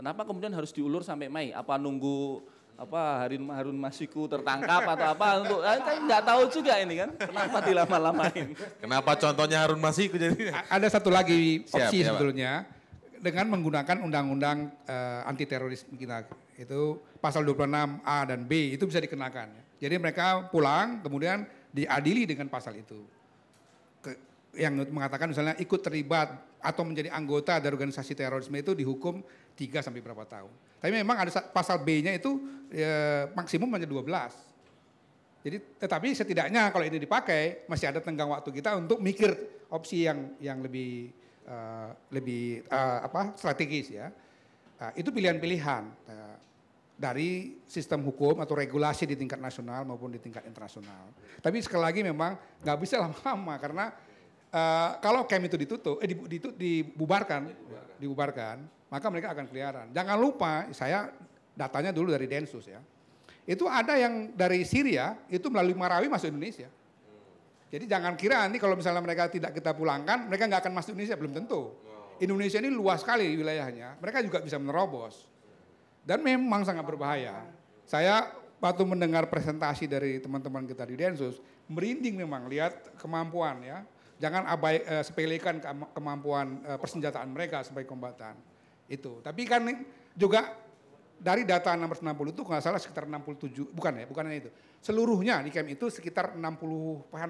kenapa kemudian harus diulur sampai Mei? Apa nunggu apa Harun Harun Masiku tertangkap atau apa untuk kan saya nggak tahu juga ini kan kenapa dilama-lamain kenapa contohnya Harun Masiku jadi ada satu lagi opsi Siap, sebetulnya dengan menggunakan undang-undang uh, eh, anti terorisme kita itu pasal 26A dan B itu bisa dikenakan. Jadi mereka pulang kemudian diadili dengan pasal itu. Ke, yang mengatakan misalnya ikut terlibat atau menjadi anggota dari organisasi terorisme itu dihukum 3 sampai berapa tahun. Tapi memang ada pasal B-nya itu e, maksimum hanya 12. Jadi tetapi setidaknya kalau ini dipakai masih ada tenggang waktu kita untuk mikir opsi yang yang lebih uh, lebih uh, apa strategis ya. Eh, itu pilihan-pilihan eh, dari sistem hukum atau regulasi di tingkat nasional maupun di tingkat internasional. Tapi sekali lagi memang nggak bisa lama-lama karena uh, kalau camp itu ditutup, eh ditu, dibubarkan, dibubarkan, dibubarkan, maka mereka akan keliaran. Jangan lupa saya datanya dulu dari Densus ya. Itu ada yang dari Syria itu melalui Marawi masuk Indonesia. Jadi jangan kira nanti kalau misalnya mereka tidak kita pulangkan, mereka nggak akan masuk Indonesia, belum tentu. Indonesia ini luas sekali wilayahnya, mereka juga bisa menerobos. Dan memang sangat berbahaya. Saya waktu mendengar presentasi dari teman-teman kita di Densus, merinding memang lihat kemampuan ya. Jangan abai eh, sepelekan kemampuan eh, persenjataan mereka sebagai kombatan. Itu. Tapi kan juga dari data 660 itu nggak salah sekitar 67, bukan ya, bukan itu. Seluruhnya di camp itu sekitar 60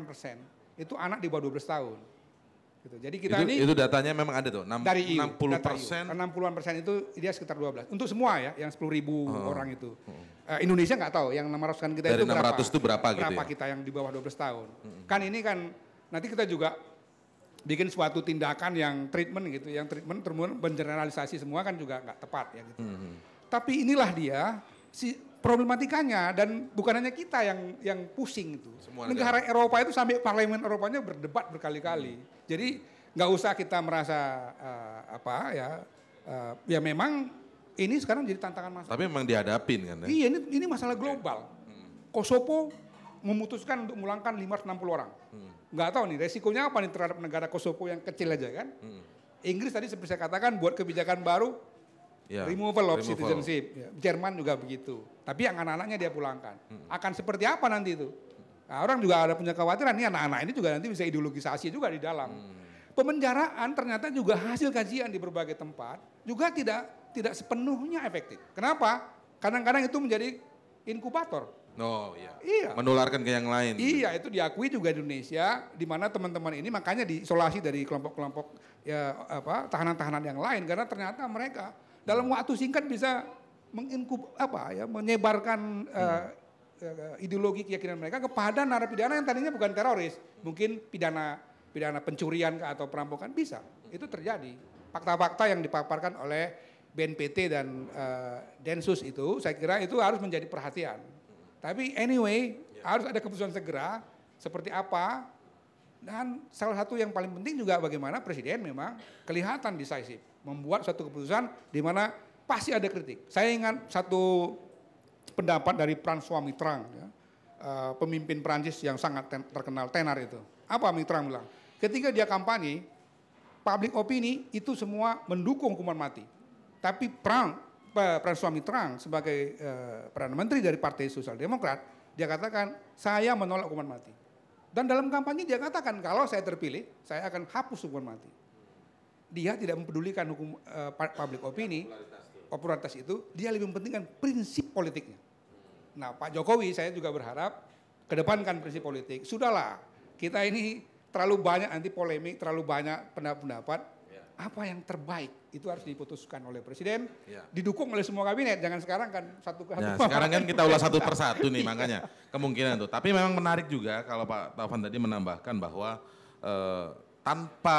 persen itu anak di bawah 12 tahun. Gitu. Jadi kita itu, ini itu datanya memang ada tuh 6, dari EU, 60 persen 60-an persen itu dia sekitar 12 untuk semua ya yang 10 ribu oh. orang itu oh. uh, Indonesia nggak tahu yang 600 kan kita dari itu 600 berapa, itu berapa gitu berapa ya? kita yang di bawah 12 tahun hmm. kan ini kan nanti kita juga bikin suatu tindakan yang treatment gitu yang treatment terus mengeneralisasi semua kan juga nggak tepat ya gitu hmm. tapi inilah dia si problematikanya dan bukan hanya kita yang yang pusing itu. Semua negara ada. Eropa itu sampai parlemen Eropanya berdebat berkali-kali. Hmm. Jadi nggak usah kita merasa uh, apa ya uh, ya memang ini sekarang jadi tantangan masalah. Tapi memang dihadapin kan? Ya? Iya ini ini masalah global. Okay. Hmm. Kosovo memutuskan untuk mulangkan 560 orang. Hmm. Nggak tahu nih resikonya apa nih terhadap negara Kosovo yang kecil aja kan? Hmm. Inggris tadi seperti saya katakan buat kebijakan baru Ya. Removal of Removal. citizenship. Ya, Jerman juga begitu. Tapi yang anak-anaknya dia pulangkan. Hmm. Akan seperti apa nanti itu? Nah, orang juga ada punya kekhawatiran, ini anak-anak ini juga nanti bisa ideologisasi juga di dalam. Hmm. Pemenjaraan ternyata juga hasil kajian di berbagai tempat juga tidak tidak sepenuhnya efektif. Kenapa? Kadang-kadang itu menjadi inkubator. No, oh, iya. iya. Menularkan ke yang lain. Iya, itu diakui juga di Indonesia di mana teman-teman ini makanya diisolasi dari kelompok-kelompok ya apa tahanan-tahanan yang lain karena ternyata mereka dalam waktu singkat bisa menginkub apa ya menyebarkan eh, hmm. uh, ideologi keyakinan mereka kepada narapidana yang tadinya bukan teroris, mungkin pidana pidana pencurian atau perampokan bisa. Itu terjadi. Fakta-fakta yang dipaparkan oleh BNPT dan uh, Densus itu saya kira itu harus menjadi perhatian. Tapi anyway, ya. harus ada keputusan segera seperti apa dan salah satu yang paling penting juga bagaimana presiden memang kelihatan decisive membuat satu keputusan di mana pasti ada kritik. Saya ingat satu pendapat dari François Mitterrand, ya, eh, pemimpin Prancis yang sangat ten, terkenal tenar itu. Apa Mitterrand bilang? Ketika dia kampanye, public opini itu semua mendukung hukuman mati. Tapi Prang, François Mitterrand sebagai eh, perdana menteri dari Partai Sosial Demokrat, dia katakan saya menolak hukuman mati. Dan dalam kampanye dia katakan kalau saya terpilih, saya akan hapus hukuman mati dia tidak mempedulikan hukum uh, public opini, popularitas itu, dia lebih mementingkan prinsip politiknya. Nah, Pak Jokowi saya juga berharap kedepankan prinsip politik. Sudahlah, kita ini terlalu banyak anti polemik, terlalu banyak pendapat-pendapat. Ya. Apa yang terbaik itu harus diputuskan oleh presiden, ya. didukung oleh semua kabinet. Jangan sekarang kan satu ke nah, Sekarang kan kita ulas satu persatu nih iya. makanya kemungkinan itu. Tapi memang menarik juga kalau Pak Taufan tadi menambahkan bahwa eh, tanpa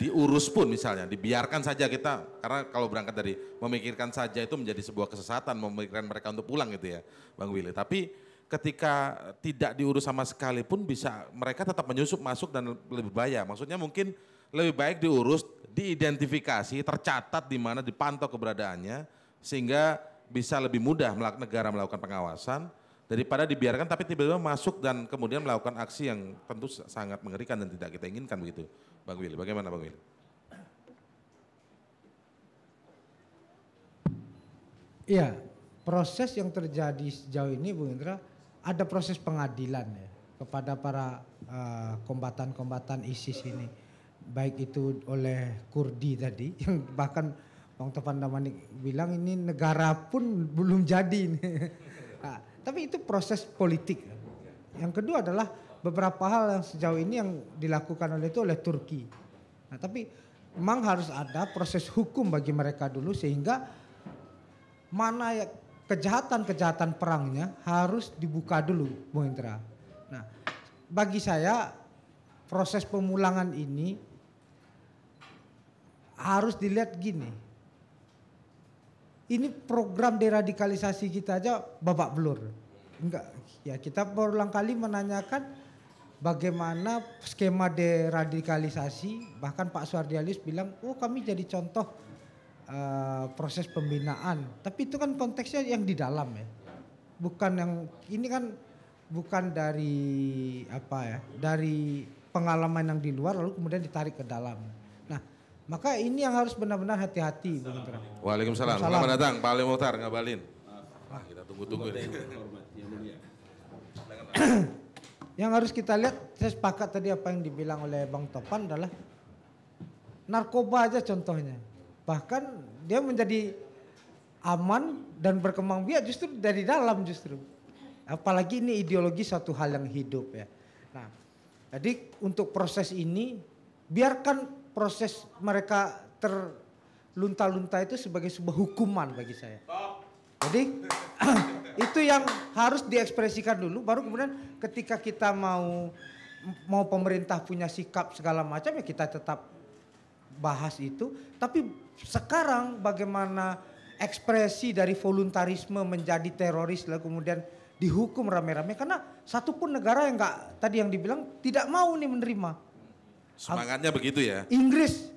diurus pun misalnya dibiarkan saja kita karena kalau berangkat dari memikirkan saja itu menjadi sebuah kesesatan memikirkan mereka untuk pulang gitu ya Bang Willy tapi ketika tidak diurus sama sekali pun bisa mereka tetap menyusup masuk dan lebih bahaya maksudnya mungkin lebih baik diurus diidentifikasi tercatat di mana dipantau keberadaannya sehingga bisa lebih mudah negara melakukan pengawasan daripada dibiarkan tapi tiba-tiba masuk dan kemudian melakukan aksi yang tentu sangat mengerikan dan tidak kita inginkan begitu. Bang Willy, bagaimana Bang Willy? Iya, proses yang terjadi sejauh ini Bu Indra ada proses pengadilan ya kepada para kombatan eh, kombatan-kombatan ISIS ini baik itu oleh Kurdi tadi yang bahkan Bang Tovan Damanik bilang ini negara pun belum jadi ini. Tapi itu proses politik. Yang kedua adalah beberapa hal yang sejauh ini yang dilakukan oleh itu oleh Turki. Nah, tapi memang harus ada proses hukum bagi mereka dulu sehingga mana ya kejahatan-kejahatan perangnya harus dibuka dulu, Bung Indra. Nah, bagi saya proses pemulangan ini harus dilihat gini ini program deradikalisasi kita aja babak belur. Enggak, ya kita berulang kali menanyakan bagaimana skema deradikalisasi. Bahkan Pak Suardialis bilang, oh kami jadi contoh uh, proses pembinaan. Tapi itu kan konteksnya yang di dalam ya, bukan yang ini kan bukan dari apa ya, dari pengalaman yang di luar lalu kemudian ditarik ke dalam. Maka ini yang harus benar-benar hati-hati. Waalaikumsalam. Selamat datang Pak Ali Muhtar, ngabalin. Wah, kita tunggu-tunggu ini. yang harus kita lihat, saya sepakat tadi apa yang dibilang oleh Bang Topan adalah narkoba aja contohnya. Bahkan dia menjadi aman dan berkembang biak justru dari dalam justru. Apalagi ini ideologi satu hal yang hidup ya. Nah, jadi untuk proses ini biarkan proses mereka terlunta-lunta itu sebagai sebuah hukuman bagi saya. Jadi itu yang harus diekspresikan dulu baru kemudian ketika kita mau mau pemerintah punya sikap segala macam ya kita tetap bahas itu tapi sekarang bagaimana ekspresi dari voluntarisme menjadi teroris lalu kemudian dihukum rame-rame karena satu pun negara yang enggak tadi yang dibilang tidak mau nih menerima Semangatnya begitu ya. Inggris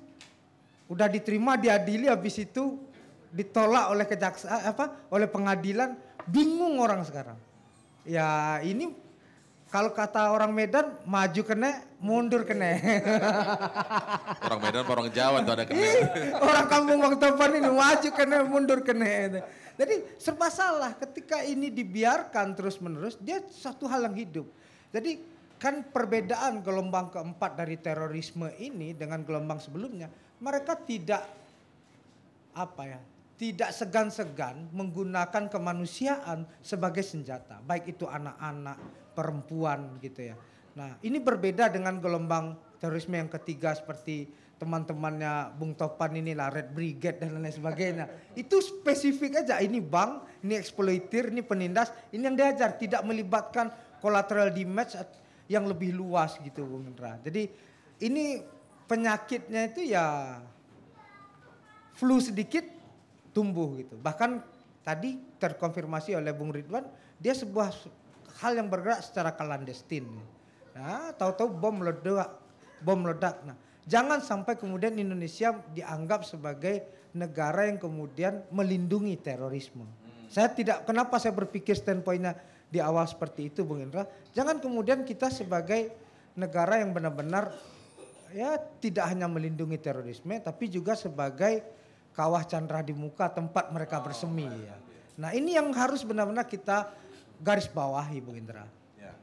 udah diterima diadili habis itu ditolak oleh kejaksaan eh, apa oleh pengadilan bingung orang sekarang. Ya ini kalau kata orang Medan maju kena, mundur kena. orang Medan, orang Jawa tuh ada kena. orang kampung Bang Topan ini maju kena, mundur kena. Jadi serba salah ketika ini dibiarkan terus menerus dia satu hal yang hidup. Jadi Kan perbedaan gelombang keempat dari terorisme ini dengan gelombang sebelumnya, mereka tidak apa ya, tidak segan-segan menggunakan kemanusiaan sebagai senjata, baik itu anak-anak, perempuan gitu ya. Nah, ini berbeda dengan gelombang terorisme yang ketiga seperti teman-temannya Bung Topan inilah Red Brigade dan lain sebagainya. Itu spesifik aja ini bank, ini eksploitir ini penindas, ini yang diajar tidak melibatkan collateral damage yang lebih luas gitu Bung Indra. Jadi ini penyakitnya itu ya flu sedikit tumbuh gitu. Bahkan tadi terkonfirmasi oleh Bung Ridwan dia sebuah hal yang bergerak secara clandestine. Nah, tahu-tahu bom meledak, bom meledak. Nah, jangan sampai kemudian Indonesia dianggap sebagai negara yang kemudian melindungi terorisme. Saya tidak kenapa saya berpikir standpointnya di awal seperti itu Bung Indra. Jangan kemudian kita sebagai negara yang benar-benar ya tidak hanya melindungi terorisme tapi juga sebagai kawah candra di muka tempat mereka bersemi ya. Nah, ini yang harus benar-benar kita garis bawahi Bung Indra. Ya,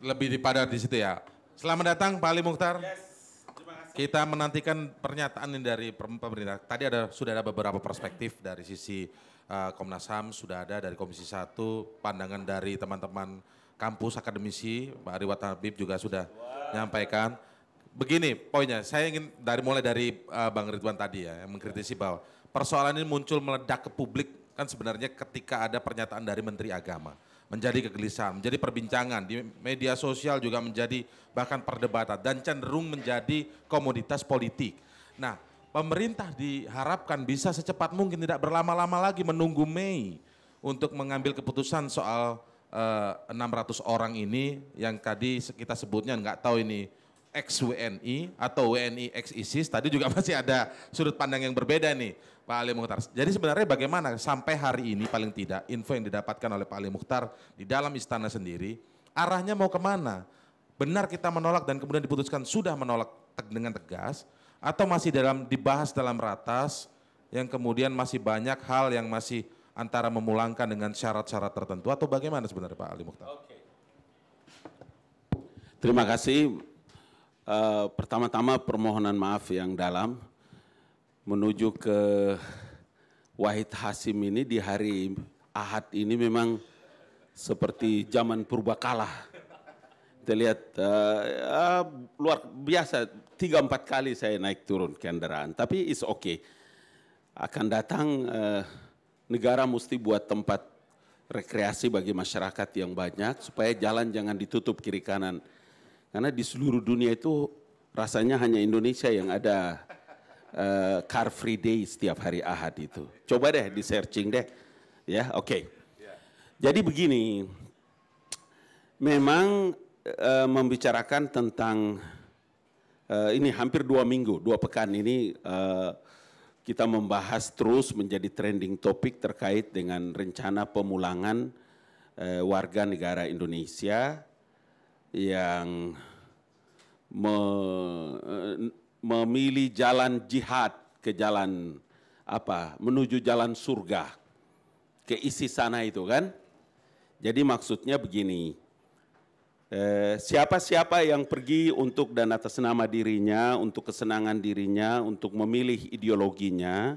lebih dipadat di situ ya. Selamat datang Pak Ali Mukhtar. Yes. Kita menantikan pernyataan dari pemerintah. Tadi ada sudah ada beberapa perspektif dari sisi uh, Komnas HAM, sudah ada dari Komisi 1, pandangan dari teman-teman kampus akademisi, Pak Ariwat Habib juga sudah menyampaikan. Begini poinnya, saya ingin dari mulai dari uh, Bang Ridwan tadi ya, yang mengkritisi bahwa persoalan ini muncul meledak ke publik kan sebenarnya ketika ada pernyataan dari Menteri Agama menjadi kegelisahan, menjadi perbincangan di media sosial juga menjadi bahkan perdebatan dan cenderung menjadi komoditas politik. Nah, pemerintah diharapkan bisa secepat mungkin tidak berlama-lama lagi menunggu Mei untuk mengambil keputusan soal uh, eh, 600 orang ini yang tadi kita sebutnya nggak tahu ini ex WNI atau WNI ex ISIS tadi juga masih ada sudut pandang yang berbeda nih Pak Ali Mukhtar. Jadi sebenarnya bagaimana sampai hari ini paling tidak info yang didapatkan oleh Pak Ali Mukhtar di dalam istana sendiri arahnya mau kemana? Benar kita menolak dan kemudian diputuskan sudah menolak dengan tegas atau masih dalam dibahas dalam ratas yang kemudian masih banyak hal yang masih antara memulangkan dengan syarat-syarat tertentu atau bagaimana sebenarnya Pak Ali Mukhtar? Oke. Terima kasih Uh, pertama-tama permohonan maaf yang dalam menuju ke Wahid Hasim ini di hari Ahad ini memang seperti zaman purba Kita terlihat uh, eh, uh, eh, luar biasa tiga empat kali saya naik turun kendaraan, tapi is okay. Akan datang uh, negara mesti buat tempat rekreasi bagi masyarakat yang banyak supaya jalan jangan ditutup kiri kanan. Karena di seluruh dunia itu rasanya hanya Indonesia yang ada uh, Car Free Day setiap hari Ahad itu. Coba deh di searching deh. Ya, oke. Okay. Jadi begini, memang uh, membicarakan tentang uh, ini hampir dua minggu, dua pekan ini uh, kita membahas terus menjadi trending topik terkait dengan rencana pemulangan warga negara Indonesia yang me, eh, memilih jalan jihad ke jalan apa menuju jalan surga ke isi sana itu kan jadi maksudnya begini eh, siapa-siapa eh, yang pergi untuk dan atas nama dirinya untuk kesenangan dirinya untuk memilih ideologinya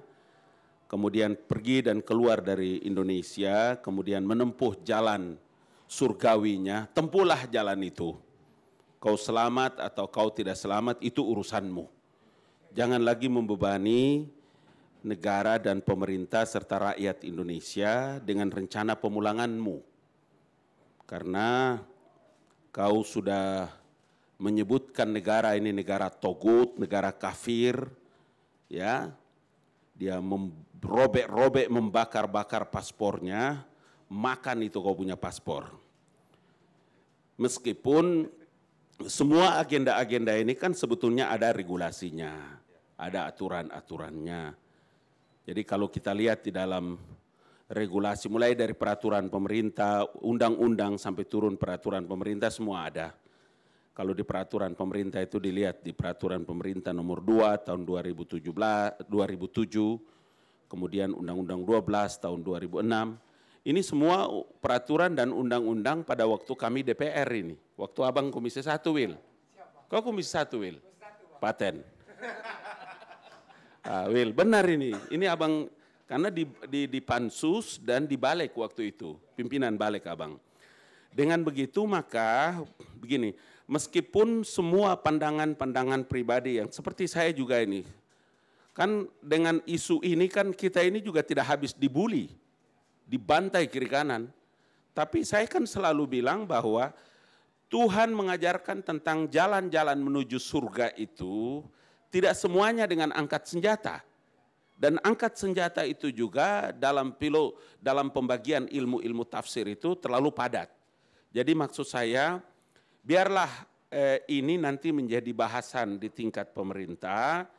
kemudian pergi dan keluar dari Indonesia kemudian menempuh jalan surgawinya, tempulah jalan itu. Kau selamat atau kau tidak selamat itu urusanmu. Jangan lagi membebani negara dan pemerintah serta rakyat Indonesia dengan rencana pemulanganmu. Karena kau sudah menyebutkan negara ini negara togut, negara kafir, ya. Dia robek robek membakar-bakar paspornya makan itu kau punya paspor. Meskipun semua agenda-agenda ini kan sebetulnya ada regulasinya, ada aturan-aturannya. Jadi kalau kita lihat di dalam regulasi mulai dari peraturan pemerintah, undang-undang sampai turun peraturan pemerintah semua ada. Kalau di peraturan pemerintah itu dilihat di peraturan pemerintah nomor 2 tahun 2017 2007, kemudian undang-undang 12 tahun 2006 ini semua peraturan dan undang-undang pada waktu kami DPR ini. Waktu abang komisi satu, Wil. Kau komisi satu, Wil? Paten. Ah, Wil, benar ini. Ini abang, karena di, di, di Pansus dan di Balik waktu itu. Pimpinan Balik, abang. Dengan begitu maka begini, meskipun semua pandangan-pandangan pribadi yang seperti saya juga ini, kan dengan isu ini kan kita ini juga tidak habis dibully dibantai kiri kanan. Tapi saya kan selalu bilang bahwa Tuhan mengajarkan tentang jalan-jalan menuju surga itu tidak semuanya dengan angkat senjata. Dan angkat senjata itu juga dalam pilo dalam pembagian ilmu-ilmu tafsir itu terlalu padat. Jadi maksud saya biarlah eh, ini nanti menjadi bahasan di tingkat pemerintah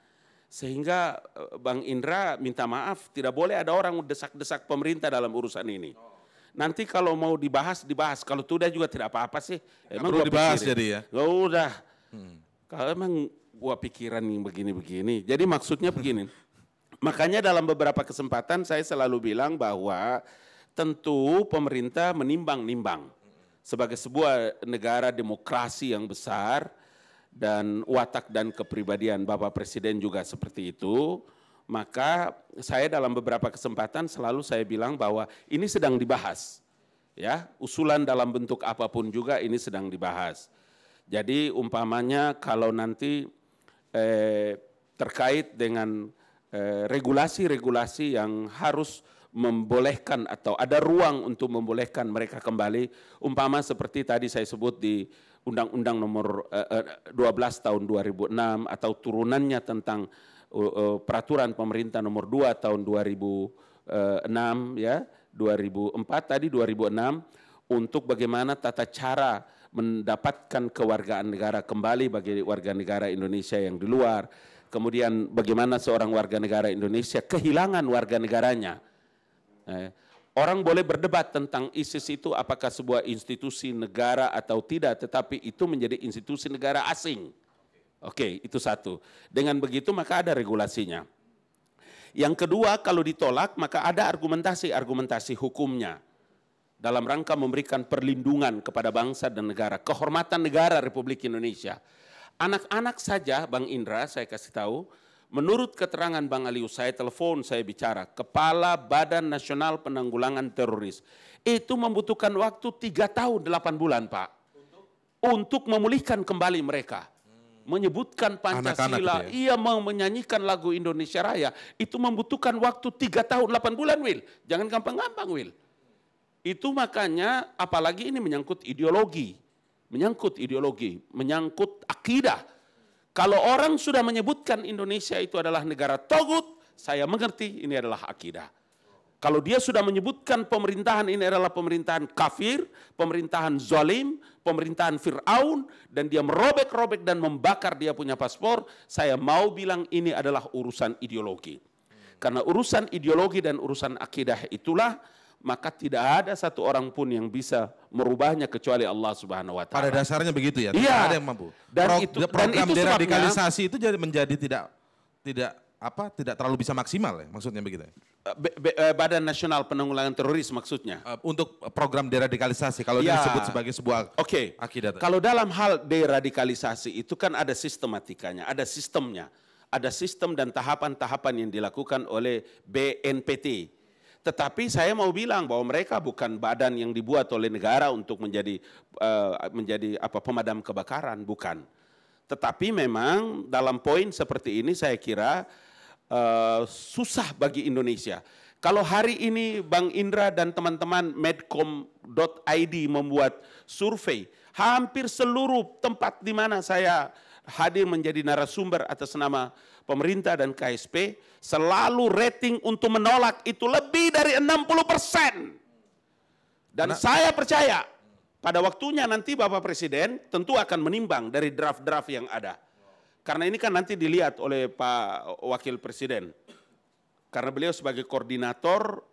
sehingga eh, Bang Indra minta maaf, tidak boleh ada orang desak-desak pemerintah dalam urusan ini. Nanti kalau mau dibahas, dibahas. Kalau tidak juga tidak apa-apa sih. Emang perlu dibahas pikirin. jadi ya? Gak udah. Hmm. Kalau emang gua pikiran yang begini-begini. Jadi maksudnya begini. Makanya dalam beberapa kesempatan saya selalu bilang bahwa tentu pemerintah menimbang-nimbang. Sebagai sebuah negara demokrasi yang besar, dan watak dan kepribadian Bapak Presiden juga seperti itu, maka saya dalam beberapa kesempatan selalu saya bilang bahwa ini sedang dibahas. Ya, usulan dalam bentuk apapun juga ini sedang dibahas. Jadi umpamanya kalau nanti eh, terkait dengan eh, regulasi-regulasi eh, regulasi -regulasi yang harus membolehkan atau ada ruang untuk membolehkan mereka kembali umpama seperti tadi saya sebut di Undang-Undang Nomor 12 eh, eh, Tahun 2006 atau turunannya tentang eh, Peraturan Pemerintah Nomor 2 Tahun 2006 ya 2004 tadi 2006 untuk bagaimana tata cara mendapatkan kewargaan negara kembali bagi warga negara Indonesia yang di luar. Kemudian bagaimana seorang warga negara Indonesia kehilangan warga negaranya. Orang boleh berdebat tentang ISIS itu apakah sebuah institusi negara atau tidak, tetapi itu menjadi institusi negara asing. Oke, okay, itu satu. Dengan begitu maka ada regulasinya. Yang kedua, kalau ditolak maka ada argumentasi-argumentasi hukumnya dalam rangka memberikan perlindungan kepada bangsa dan negara, kehormatan negara Republik Indonesia. Anak-anak saja, Bang Indra, saya kasih tahu, Menurut keterangan Bang Alius, saya telepon, saya bicara, Kepala Badan Nasional Penanggulangan Teroris, itu membutuhkan waktu tiga tahun delapan bulan Pak, untuk, untuk memulihkan kembali mereka. Hmm. Menyebutkan gitu Pancasila, Anak ya? -anak ia mau menyanyikan lagu Indonesia Raya, itu membutuhkan waktu tiga tahun delapan bulan Will. Jangan gampang-gampang Will. Itu makanya apalagi ini menyangkut ideologi, menyangkut ideologi, menyangkut akidah kalau orang sudah menyebutkan Indonesia itu adalah negara togut, saya mengerti ini adalah akidah. Kalau dia sudah menyebutkan pemerintahan ini adalah pemerintahan kafir, pemerintahan zalim, pemerintahan Fir'aun, dan dia merobek-robek dan membakar dia punya paspor, saya mau bilang ini adalah urusan ideologi. Karena urusan ideologi dan urusan akidah itulah maka tidak ada satu orang pun yang bisa merubahnya kecuali Allah Subhanahu wa taala. Pada dasarnya begitu ya, tidak iya. ada yang mampu. Dan Pro, itu program dan itu deradikalisasi itu jadi menjadi tidak tidak apa tidak terlalu bisa maksimal ya maksudnya begitu ya? Eh, eh, Badan Nasional Penanggulangan Teroris maksudnya eh, untuk program deradikalisasi kalau ya. disebut sebagai sebuah oke okay. kalau dalam hal deradikalisasi itu kan ada sistematikanya ada sistemnya ada sistem dan tahapan-tahapan yang dilakukan oleh BNPT tetapi saya mau bilang bahwa mereka bukan badan yang dibuat oleh negara untuk menjadi eh, menjadi apa pemadam kebakaran, bukan. Tetapi memang dalam poin seperti ini saya kira eh, susah bagi Indonesia. Kalau hari ini Bang Indra dan teman-teman medcom.id membuat survei, hampir seluruh tempat di mana saya hadir menjadi narasumber atas nama pemerintah dan KSP, selalu rating untuk menolak itu lebih dari 60 persen. Dan Anak. saya percaya pada waktunya nanti Bapak Presiden tentu akan menimbang dari draft-draft yang ada. Karena ini kan nanti dilihat oleh Pak Wakil Presiden. Karena beliau sebagai koordinator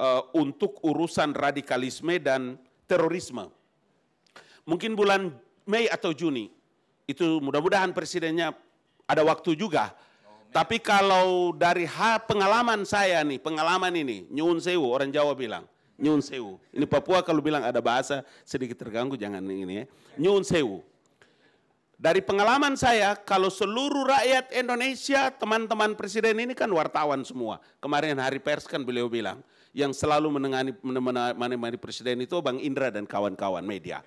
uh, untuk urusan radikalisme dan terorisme. Mungkin bulan Mei atau Juni itu mudah-mudahan presidennya ada waktu juga. Oh, Tapi kalau dari hal pengalaman saya nih, pengalaman ini, nyun sewu, orang Jawa bilang, nyun sewu. Ini Papua kalau bilang ada bahasa sedikit terganggu, jangan ini ya. Nyun sewu. Dari pengalaman saya, kalau seluruh rakyat Indonesia, teman-teman presiden ini kan wartawan semua. Kemarin hari pers kan beliau bilang, yang selalu menemani presiden itu Bang Indra dan kawan-kawan media.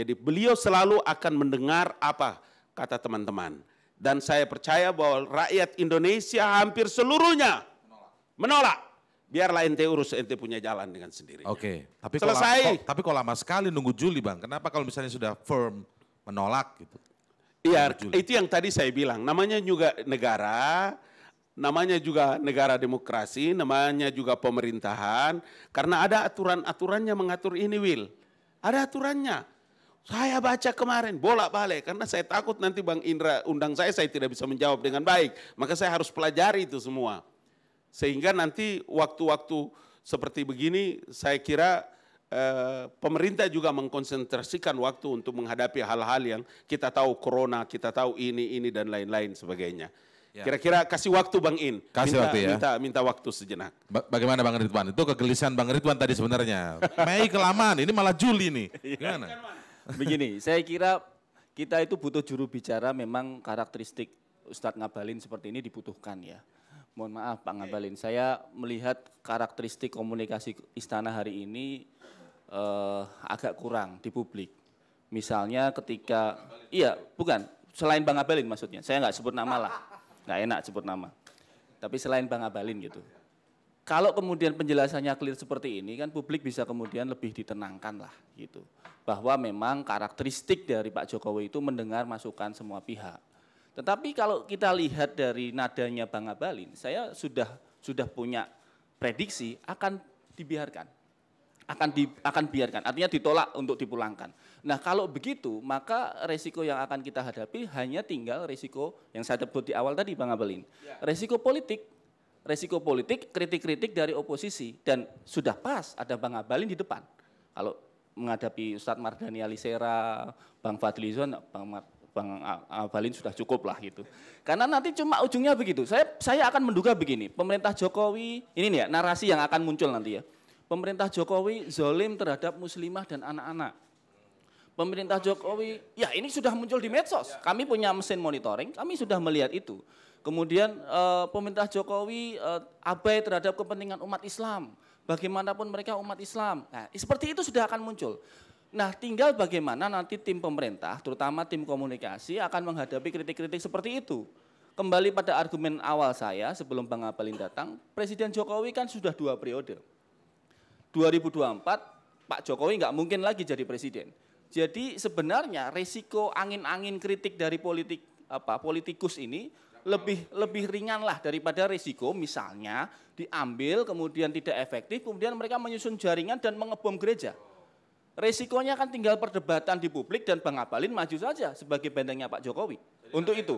Jadi beliau selalu akan mendengar apa kata teman-teman. Dan saya percaya bahwa rakyat Indonesia hampir seluruhnya menolak. Biarlah ente urus ente punya jalan dengan sendiri. Oke, okay. tapi selesai. Kalau, tapi kalau lama sekali nunggu Juli bang, kenapa kalau misalnya sudah firm menolak gitu? Iya, itu yang tadi saya bilang. Namanya juga negara, namanya juga negara demokrasi, namanya juga pemerintahan. Karena ada aturan-aturannya mengatur ini, Will. Ada aturannya. Saya baca kemarin, bolak-balik. Karena saya takut nanti Bang Indra undang saya, saya tidak bisa menjawab dengan baik. Maka saya harus pelajari itu semua. Sehingga nanti waktu-waktu seperti begini, saya kira eh, pemerintah juga mengkonsentrasikan waktu untuk menghadapi hal-hal yang kita tahu corona, kita tahu ini, ini, dan lain-lain sebagainya. Ya. Kira-kira ya. kasih waktu Bang In. Kasih minta, waktu ya. Minta, minta waktu sejenak. Ba bagaimana Bang Ridwan? Itu kegelisahan Bang Ridwan tadi sebenarnya. Mei kelamaan, ini malah Juli nih. Iya. Gimana? Iya. Begini, saya kira kita itu butuh juru bicara memang karakteristik Ustadz Ngabalin seperti ini dibutuhkan ya. Mohon maaf Pak Ngabalin, saya melihat karakteristik komunikasi istana hari ini eh, agak kurang di publik. Misalnya ketika, iya bukan, selain Bang Ngabalin maksudnya, saya nggak sebut nama lah, nggak enak sebut nama. Tapi selain Bang Ngabalin gitu. Kalau kemudian penjelasannya clear seperti ini kan publik bisa kemudian lebih ditenangkan lah gitu. Bahwa memang karakteristik dari Pak Jokowi itu mendengar masukan semua pihak. Tetapi kalau kita lihat dari nadanya Bang Abalin, saya sudah sudah punya prediksi akan dibiarkan. Akan di, akan biarkan, artinya ditolak untuk dipulangkan. Nah kalau begitu maka resiko yang akan kita hadapi hanya tinggal resiko yang saya sebut di awal tadi Bang Abalin. Ya. Resiko politik resiko politik, kritik-kritik dari oposisi. Dan sudah pas ada Bang Abalin di depan. Kalau menghadapi Ustadz Mardhani Alisera, Bang Fadlizon, Bang, Mar Bang Abalin sudah cukup lah gitu. Karena nanti cuma ujungnya begitu. Saya saya akan menduga begini, pemerintah Jokowi, ini nih ya narasi yang akan muncul nanti ya. Pemerintah Jokowi zolim terhadap muslimah dan anak-anak. Pemerintah Jokowi, ya ini sudah muncul di medsos. Kami punya mesin monitoring, kami sudah melihat itu. Kemudian eh, pemerintah Jokowi eh, abai terhadap kepentingan umat Islam. Bagaimanapun mereka umat Islam. Nah, seperti itu sudah akan muncul. Nah, tinggal bagaimana nanti tim pemerintah, terutama tim komunikasi akan menghadapi kritik-kritik seperti itu. Kembali pada argumen awal saya sebelum Bang Abalin datang, Presiden Jokowi kan sudah dua periode. 2024 Pak Jokowi nggak mungkin lagi jadi presiden. Jadi sebenarnya risiko angin-angin kritik dari politik apa politikus ini lebih lebih ringan lah daripada risiko misalnya diambil kemudian tidak efektif kemudian mereka menyusun jaringan dan mengebom gereja. Resikonya kan tinggal perdebatan di publik dan Bang Abalin maju saja sebagai bendengnya Pak Jokowi. Jadi Untuk itu,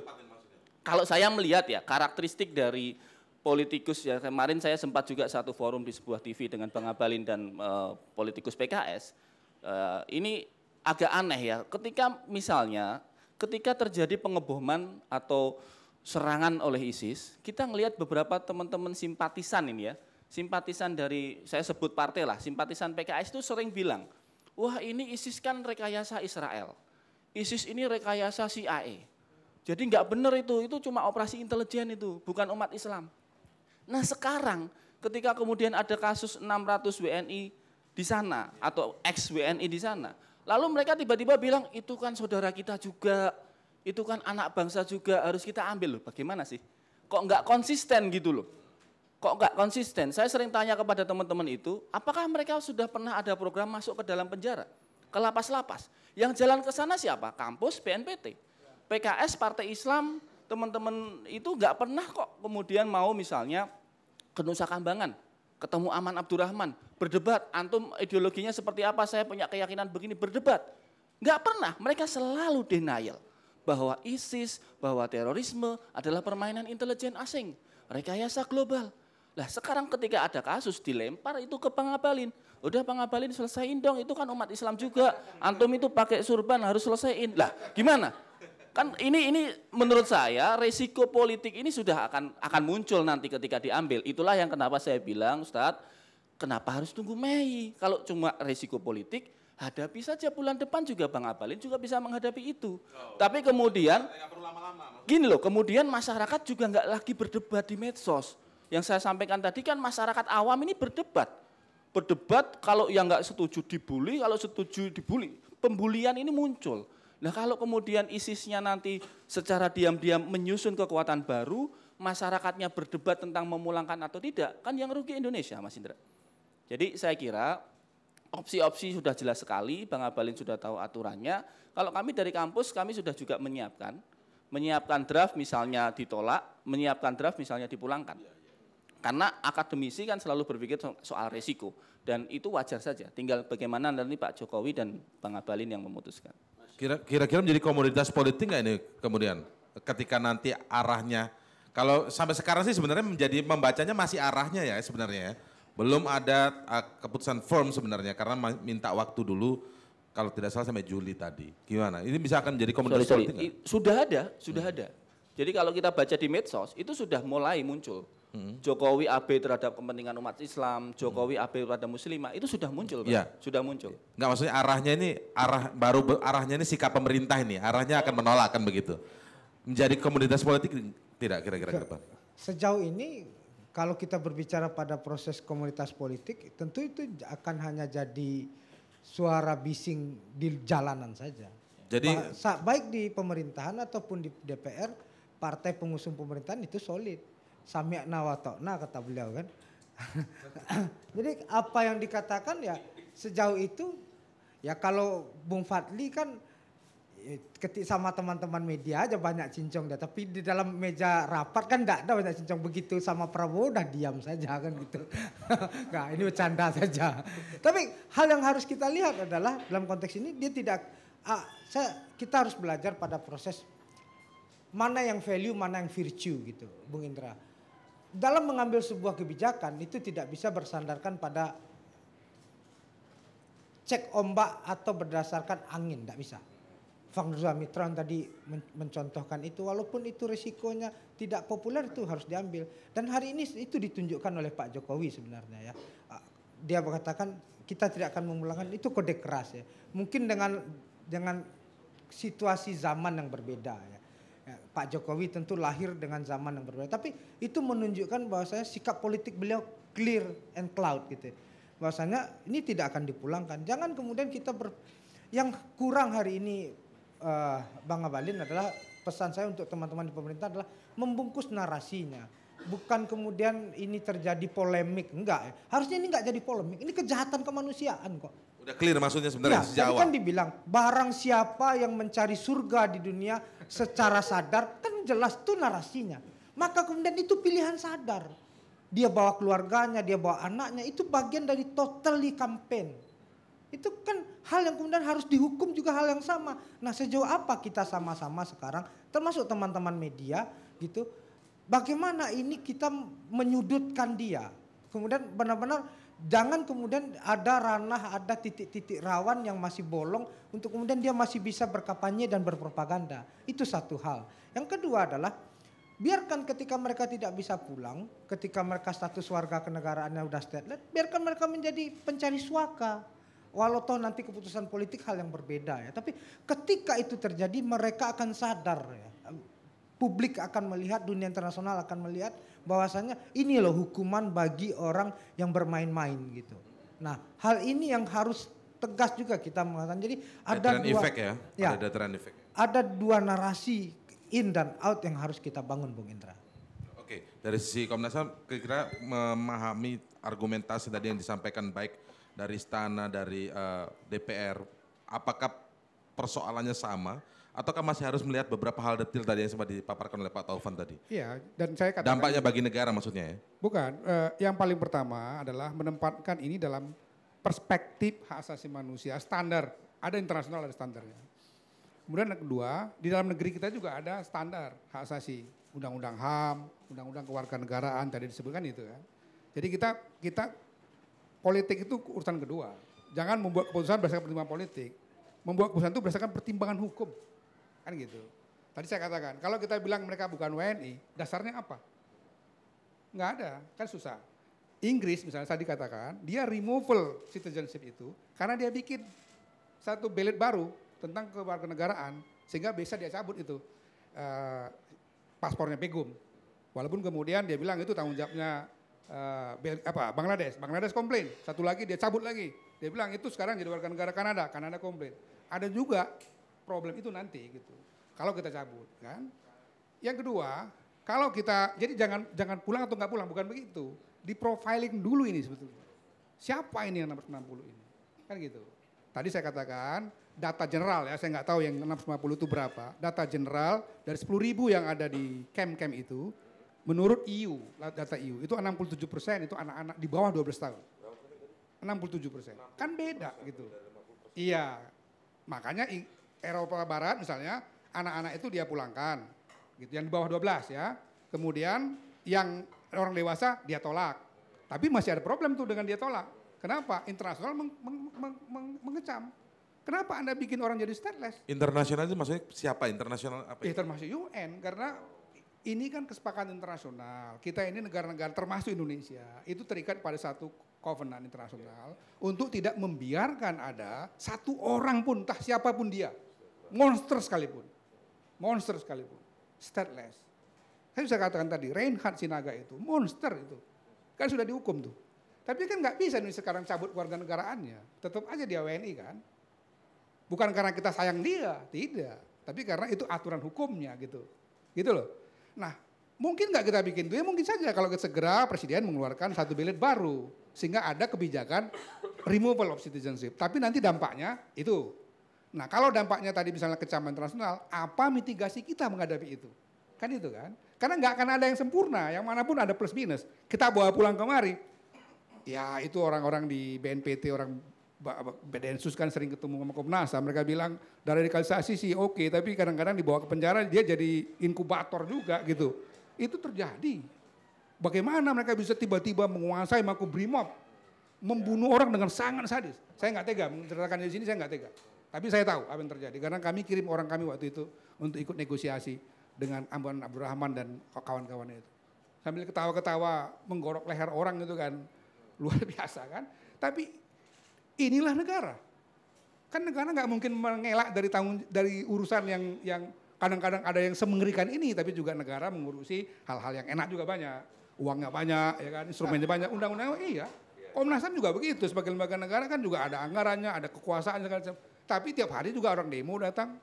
kalau saya melihat ya karakteristik dari politikus ya kemarin saya sempat juga satu forum di sebuah TV dengan Bang Abalin dan uh, politikus PKS. Uh, eh, ini agak aneh ya. Ketika misalnya ketika terjadi pengeboman atau serangan oleh ISIS, kita ngelihat beberapa teman-teman simpatisan ini ya, simpatisan dari, saya sebut partai lah, simpatisan PKS itu sering bilang, wah ini ISIS kan rekayasa Israel, ISIS ini rekayasa CIA. Jadi nggak benar itu, itu cuma operasi intelijen itu, bukan umat Islam. Nah sekarang ketika kemudian ada kasus 600 WNI di sana, atau ex-WNI di sana, lalu mereka tiba-tiba bilang, itu kan saudara kita juga, itu kan anak bangsa juga harus kita ambil loh. Bagaimana sih? Kok nggak konsisten gitu loh? Kok nggak konsisten? Saya sering tanya kepada teman-teman itu, apakah mereka sudah pernah ada program masuk ke dalam penjara? Ke lapas-lapas. Yang jalan ke sana siapa? Kampus, BNPT. PKS, Partai Islam, teman-teman itu nggak pernah kok kemudian mau misalnya ke Nusa Kambangan, ketemu Aman Abdurrahman, berdebat, antum ideologinya seperti apa, saya punya keyakinan begini, berdebat. Nggak pernah, mereka selalu denial bahwa ISIS, bahwa terorisme adalah permainan intelijen asing, rekayasa global. Lah sekarang ketika ada kasus dilempar itu ke pengabalin. Udah pengabalin selesaiin dong, itu kan umat Islam juga. Antum itu pakai surban harus selesaiin. Lah gimana? Kan ini ini menurut saya resiko politik ini sudah akan akan muncul nanti ketika diambil. Itulah yang kenapa saya bilang Ustadz, kenapa harus tunggu Mei? Kalau cuma resiko politik, Hadapi saja bulan depan juga Bang Abalin juga bisa menghadapi itu. Oh. Tapi kemudian Gini loh, kemudian masyarakat juga nggak lagi berdebat di medsos. Yang saya sampaikan tadi kan masyarakat awam ini berdebat. Berdebat kalau yang nggak setuju dibully, kalau setuju dibully. Pembulian ini muncul. Nah kalau kemudian ISISnya nanti secara diam-diam menyusun kekuatan baru, masyarakatnya berdebat tentang memulangkan atau tidak, kan yang rugi Indonesia Mas Indra. Jadi saya kira opsi-opsi sudah jelas sekali, Bang Abalin sudah tahu aturannya. Kalau kami dari kampus, kami sudah juga menyiapkan, menyiapkan draft misalnya ditolak, menyiapkan draft misalnya dipulangkan. Iya, iya. Karena akademisi kan selalu berpikir soal resiko dan itu wajar saja. Tinggal bagaimana nanti Pak Jokowi dan Bang Abalin yang memutuskan. Kira-kira menjadi komoditas politik nggak ini kemudian ketika nanti arahnya kalau sampai sekarang sih sebenarnya menjadi membacanya masih arahnya ya sebenarnya ya belum ada uh, keputusan firm sebenarnya karena minta waktu dulu kalau tidak salah sampai Juli tadi. Gimana? Ini bisa akan jadi komunitas sorry, politik sorry. Sudah ada, hmm. sudah hmm. ada. Jadi kalau kita baca di medsos itu sudah mulai muncul. Hmm. Jokowi AB terhadap kepentingan umat Islam, Jokowi hmm. AB terhadap muslimah itu sudah muncul, Ya. Sudah muncul. Enggak maksudnya arahnya ini arah baru arahnya ini sikap pemerintah ini, arahnya akan menolak kan begitu. Menjadi komunitas politik tidak kira-kira ke depan. Sejauh ini kalau kita berbicara pada proses komunitas politik, tentu itu akan hanya jadi suara bising di jalanan saja. Jadi baik di pemerintahan ataupun di DPR, partai pengusung pemerintahan itu solid. Samia nawatokna kata beliau kan. jadi apa yang dikatakan ya sejauh itu ya kalau Bung Fadli kan ketik sama teman-teman media aja banyak cincong dia Tapi di dalam meja rapat kan enggak ada banyak cincong begitu sama Prabowo udah diam saja kan gitu. nah ini bercanda saja. Tapi hal yang harus kita lihat adalah dalam konteks ini dia tidak ah, saya, kita harus belajar pada proses mana yang value, mana yang virtue gitu, Bung Indra. Dalam mengambil sebuah kebijakan itu tidak bisa bersandarkan pada cek ombak atau berdasarkan angin, tidak bisa. Fang Zamitran tadi mencontohkan itu walaupun itu resikonya tidak populer itu harus diambil dan hari ini itu ditunjukkan oleh Pak Jokowi sebenarnya ya dia mengatakan kita tidak akan memulangkan itu kode keras ya mungkin dengan dengan situasi zaman yang berbeda ya Ya, Pak Jokowi tentu lahir dengan zaman yang berbeda, tapi itu menunjukkan bahwasanya sikap politik beliau clear and cloud gitu. Ya. Bahwasanya ini tidak akan dipulangkan. Jangan kemudian kita ber yang kurang hari ini uh, Bang Abalin adalah pesan saya untuk teman-teman di pemerintah adalah membungkus narasinya. Bukan kemudian ini terjadi polemik, enggak. Ya. Harusnya ini enggak jadi polemik. Ini kejahatan kemanusiaan kok. Udah clear maksudnya sebenarnya ya, sejauh. kan dibilang barang siapa yang mencari surga di dunia secara sadar kan jelas tuh narasinya. Maka kemudian itu pilihan sadar. Dia bawa keluarganya, dia bawa anaknya, itu bagian dari totally campaign. Itu kan hal yang kemudian harus dihukum juga hal yang sama. Nah sejauh apa kita sama-sama sekarang termasuk teman-teman media gitu. Bagaimana ini kita menyudutkan dia. Kemudian benar-benar jangan kemudian ada ranah, ada titik-titik rawan yang masih bolong untuk kemudian dia masih bisa berkapanye dan berpropaganda. Itu satu hal. Yang kedua adalah biarkan ketika mereka tidak bisa pulang, ketika mereka status warga kenegaraannya sudah stateless, biarkan mereka menjadi pencari suaka. Walau toh nanti keputusan politik hal yang berbeda ya. Tapi ketika itu terjadi mereka akan sadar ya. Publik akan melihat, dunia internasional akan melihat bahwasannya ini loh hukuman bagi orang yang bermain-main gitu. Nah hal ini yang harus tegas juga kita mengatakan. Jadi ada dua, ya, ya ada effect. Ada dua narasi in dan out yang harus kita bangun Bung Indra. Oke, dari sisi Komnas HAM kira-kira memahami argumentasi tadi yang disampaikan baik dari istana, dari uh, eh, DPR, apakah persoalannya sama? Ataukah masih harus melihat beberapa hal detail tadi yang sempat dipaparkan oleh Pak Taufan tadi? Iya, dan saya katakan... Dampaknya bagi negara maksudnya ya? Bukan, eh, yang paling pertama adalah menempatkan ini dalam perspektif hak asasi manusia, standar. Ada internasional, ada standarnya. Kemudian yang kedua, di dalam negeri kita juga ada standar hak asasi. Undang-undang HAM, Undang-undang Kewarganegaraan, tadi disebutkan itu ya. Jadi kita kita politik itu urusan kedua. Jangan membuat keputusan berdasarkan pertimbangan politik. Membuat keputusan itu berdasarkan pertimbangan hukum. Kan gitu. Tadi saya katakan, kalau kita bilang mereka bukan WNI, dasarnya apa? Nggak ada, kan susah. Inggris misalnya saya dikatakan, dia removal citizenship itu karena dia bikin satu belit baru tentang kewarganegaraan sehingga bisa dia cabut itu uh, paspornya Pegum. Walaupun kemudian dia bilang itu tanggung jawabnya Eh, Bel, apa Bangladesh. Bangladesh komplain. Satu lagi dia cabut lagi. Dia bilang itu sekarang jadi warga negara Kanada. Kanada komplain. Ada juga problem itu nanti gitu. Kalau kita cabut kan. Yang kedua, kalau kita jadi jangan jangan pulang atau nggak pulang bukan begitu. Di profiling dulu ini sebetulnya. Siapa ini yang 60 ini? Kan gitu. Tadi saya katakan data general ya, saya nggak tahu yang 650 itu berapa. Data general dari 10.000 yang ada di camp-camp itu, Menurut IU, e data IU, e itu 67 persen itu anak-anak di bawah 12 tahun. 67 persen. Kan beda gitu. Iya. Makanya Eropa Barat misalnya, anak-anak itu dia pulangkan. gitu Yang di bawah 12 ya. Kemudian yang orang dewasa dia tolak. Tapi masih ada problem tuh dengan dia tolak. Kenapa? Internasional meng, meng, meng, meng, mengecam. Kenapa Anda bikin orang jadi stateless? Internasional itu maksudnya siapa? Internasional apa? Ya? Internasional ya? UN karena ini kan kesepakatan internasional. Kita ini negara-negara termasuk Indonesia itu terikat pada satu covenant internasional yeah. untuk tidak membiarkan ada satu orang pun, entah siapapun dia, monster sekalipun, monster sekalipun, stateless. Saya bisa katakan tadi Reinhard Sinaga itu monster itu, kan sudah dihukum tuh. Tapi kan nggak bisa nih sekarang cabut warga negaraannya, tetap aja dia WNI kan. Bukan karena kita sayang dia, tidak. Tapi karena itu aturan hukumnya gitu, gitu loh. Nah, mungkin nggak kita bikin itu ya mungkin saja kalau segera presiden mengeluarkan satu bilet baru sehingga ada kebijakan removal of citizenship. Tapi nanti dampaknya itu. Nah, kalau dampaknya tadi misalnya kecaman transnasional apa mitigasi kita menghadapi itu? Kan itu kan? Karena nggak akan ada yang sempurna, yang manapun ada plus minus. Kita bawa pulang kemari. Ya itu orang-orang di BNPT, orang Densus kan sering ketemu sama Komnas mereka bilang dari deradikalisasi sih oke, okay, tapi kadang-kadang dibawa ke penjara dia jadi inkubator juga gitu. Itu terjadi. Bagaimana mereka bisa tiba-tiba menguasai brimob, membunuh orang dengan sangat sadis. Saya nggak tega menceritakan di sini, saya nggak tega. Tapi saya tahu apa yang terjadi karena kami kirim orang kami waktu itu untuk ikut negosiasi dengan Ambon Abdurrahman dan kawan-kawannya itu. Sambil ketawa-ketawa menggorok leher orang itu kan. Luar biasa kan. Tapi Inilah negara. Kan negara nggak mungkin mengelak dari tanggung dari urusan yang yang kadang-kadang ada yang semengerikan ini, tapi juga negara mengurusi hal-hal yang enak juga banyak. Uangnya banyak, ya kan, instrumennya banyak, undang undangnya oh iya. Komnas HAM juga begitu, sebagai lembaga negara kan juga ada anggarannya, ada kekuasaan segala macam. Tapi tiap hari juga orang demo datang.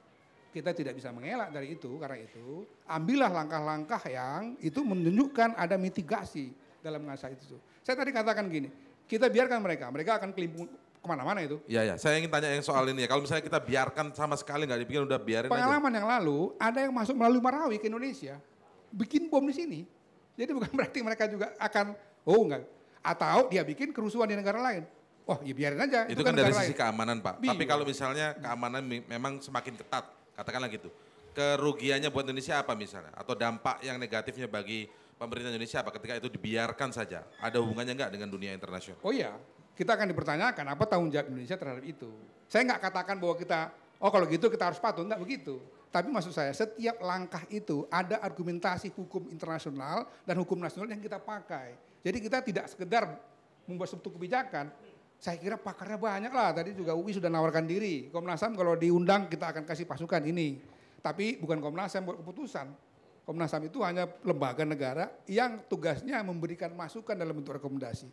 Kita tidak bisa mengelak dari itu, karena itu ambillah langkah-langkah yang itu menunjukkan ada mitigasi dalam masa itu. Saya tadi katakan gini, kita biarkan mereka, mereka akan kelimpung, kemana-mana itu. Iya, ya. saya ingin tanya yang soal ini ya. Kalau misalnya kita biarkan sama sekali nggak dipikir udah biarin Pengalaman aja. yang lalu, ada yang masuk melalui Marawi ke Indonesia, bikin bom di sini. Jadi bukan berarti mereka juga akan, oh enggak. Atau dia bikin kerusuhan di negara lain. Wah, ya biarin aja. Itu, itu kan, kan dari sisi keamanan, Pak. Bih, Tapi iya. kalau misalnya keamanan memang semakin ketat, katakanlah gitu. Kerugiannya buat Indonesia apa misalnya? Atau dampak yang negatifnya bagi pemerintah Indonesia apa ketika itu dibiarkan saja? Ada hubungannya enggak dengan dunia internasional? Oh iya, kita akan dipertanyakan apa tanggung jawab Indonesia terhadap itu. Saya nggak katakan bahwa kita, oh kalau gitu kita harus patuh, enggak begitu. Tapi maksud saya setiap langkah itu ada argumentasi hukum internasional dan hukum nasional yang kita pakai. Jadi kita tidak sekedar membuat suatu kebijakan. Saya kira pakarnya banyak lah. Tadi juga UI sudah nawarkan diri. Komnas HAM kalau diundang kita akan kasih pasukan ini. Tapi bukan Komnas HAM buat keputusan. Komnas HAM itu hanya lembaga negara yang tugasnya memberikan masukan dalam bentuk rekomendasi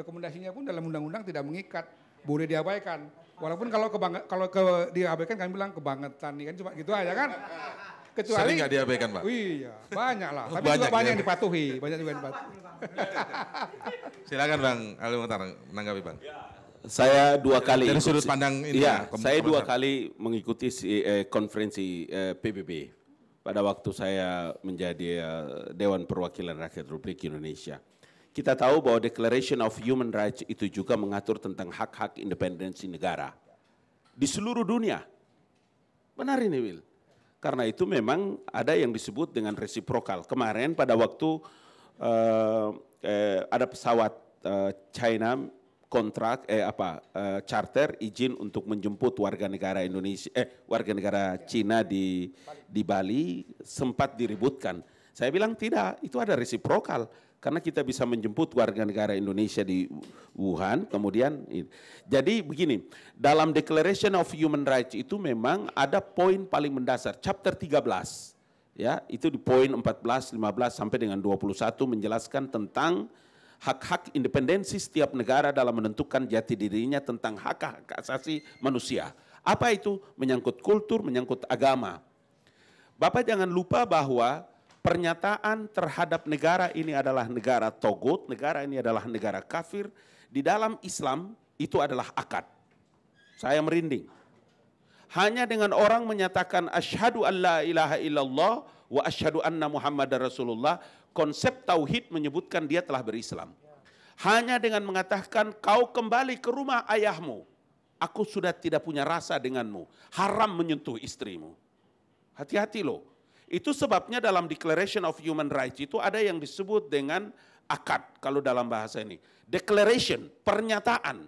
rekomendasinya pun dalam undang-undang tidak mengikat, boleh diabaikan. Walaupun kalau kebang kalau ke diabaikan kami bilang kebangetan nih kan cuma gitu aja kan. Kecuali gak diabaikan pak? Iya banyak lah. Tapi banyak juga banyak ya. yang dipatuhi, banyak juga yang dipatuhi. Silakan bang Ali Mutar menanggapi bang. Ya, saya dua kali dari sudut pandang ini. Iya, ya, saya dua kali mengikuti si, eh, konferensi eh, PBB pada waktu saya menjadi eh, Dewan Perwakilan Rakyat Republik Indonesia. Kita tahu bahwa Declaration of Human Rights itu juga mengatur tentang hak-hak independensi negara di seluruh dunia. Benar ini, Will. Karena itu memang ada yang disebut dengan resiprokal. Kemarin pada waktu uh, eh, ada pesawat uh, China kontrak eh apa uh, charter izin untuk menjemput warga negara Indonesia eh warga negara Cina di di Bali sempat diributkan. Saya bilang tidak, itu ada resiprokal karena kita bisa menjemput warga negara Indonesia di Wuhan kemudian jadi begini dalam Declaration of Human Rights itu memang ada poin paling mendasar chapter 13 ya itu di poin 14 15 sampai dengan 21 menjelaskan tentang hak-hak independensi setiap negara dalam menentukan jati dirinya tentang hak-hak asasi manusia apa itu menyangkut kultur menyangkut agama Bapak jangan lupa bahwa pernyataan terhadap negara ini adalah negara togut, negara ini adalah negara kafir, di dalam Islam itu adalah akad. Saya merinding. Hanya dengan orang menyatakan asyhadu an la ilaha illallah wa asyhadu anna muhammadar rasulullah, konsep tauhid menyebutkan dia telah berislam. Hanya dengan mengatakan kau kembali ke rumah ayahmu, aku sudah tidak punya rasa denganmu, haram menyentuh istrimu. Hati-hati loh, itu sebabnya dalam Declaration of Human Rights itu ada yang disebut dengan akad kalau dalam bahasa ini. Declaration, pernyataan.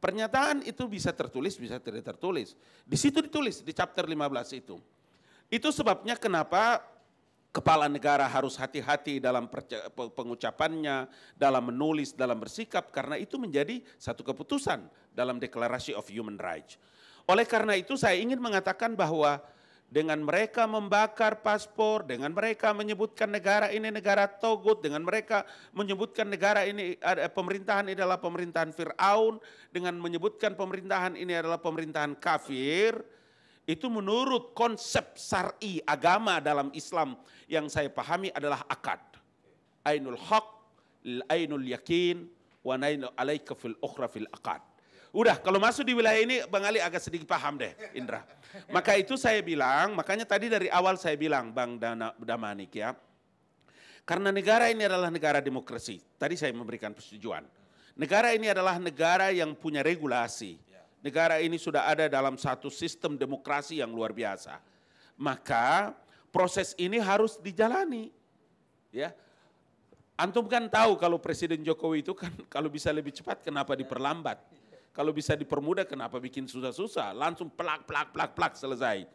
Pernyataan itu bisa tertulis, bisa tidak tertulis. Di situ ditulis di chapter 15 itu. Itu sebabnya kenapa kepala negara harus hati-hati dalam pengucapannya, dalam menulis, dalam bersikap karena itu menjadi satu keputusan dalam Declaration of Human Rights. Oleh karena itu saya ingin mengatakan bahwa dengan mereka membakar paspor, dengan mereka menyebutkan negara ini negara Togut, dengan mereka menyebutkan negara ini pemerintahan ini adalah pemerintahan Fir'aun, dengan menyebutkan pemerintahan ini adalah pemerintahan kafir, itu menurut konsep syari agama dalam Islam yang saya pahami adalah akad. Ainul haq, ainul yakin, wa nainu alaika fil ukhra fil akad. Udah, kalau masuk di wilayah ini Bang Ali agak sedikit paham deh, Indra. Maka itu saya bilang, makanya tadi dari awal saya bilang Bang Dana, Damanik ya, karena negara ini adalah negara demokrasi. Tadi saya memberikan persetujuan. Negara ini adalah negara yang punya regulasi. Negara ini sudah ada dalam satu sistem demokrasi yang luar biasa. Maka proses ini harus dijalani. Ya, Antum kan tahu kalau Presiden Jokowi itu kan kalau bisa lebih cepat kenapa diperlambat? Kalau bisa dipermudah kenapa bikin susah-susah? Langsung plak plak plak plak selesai.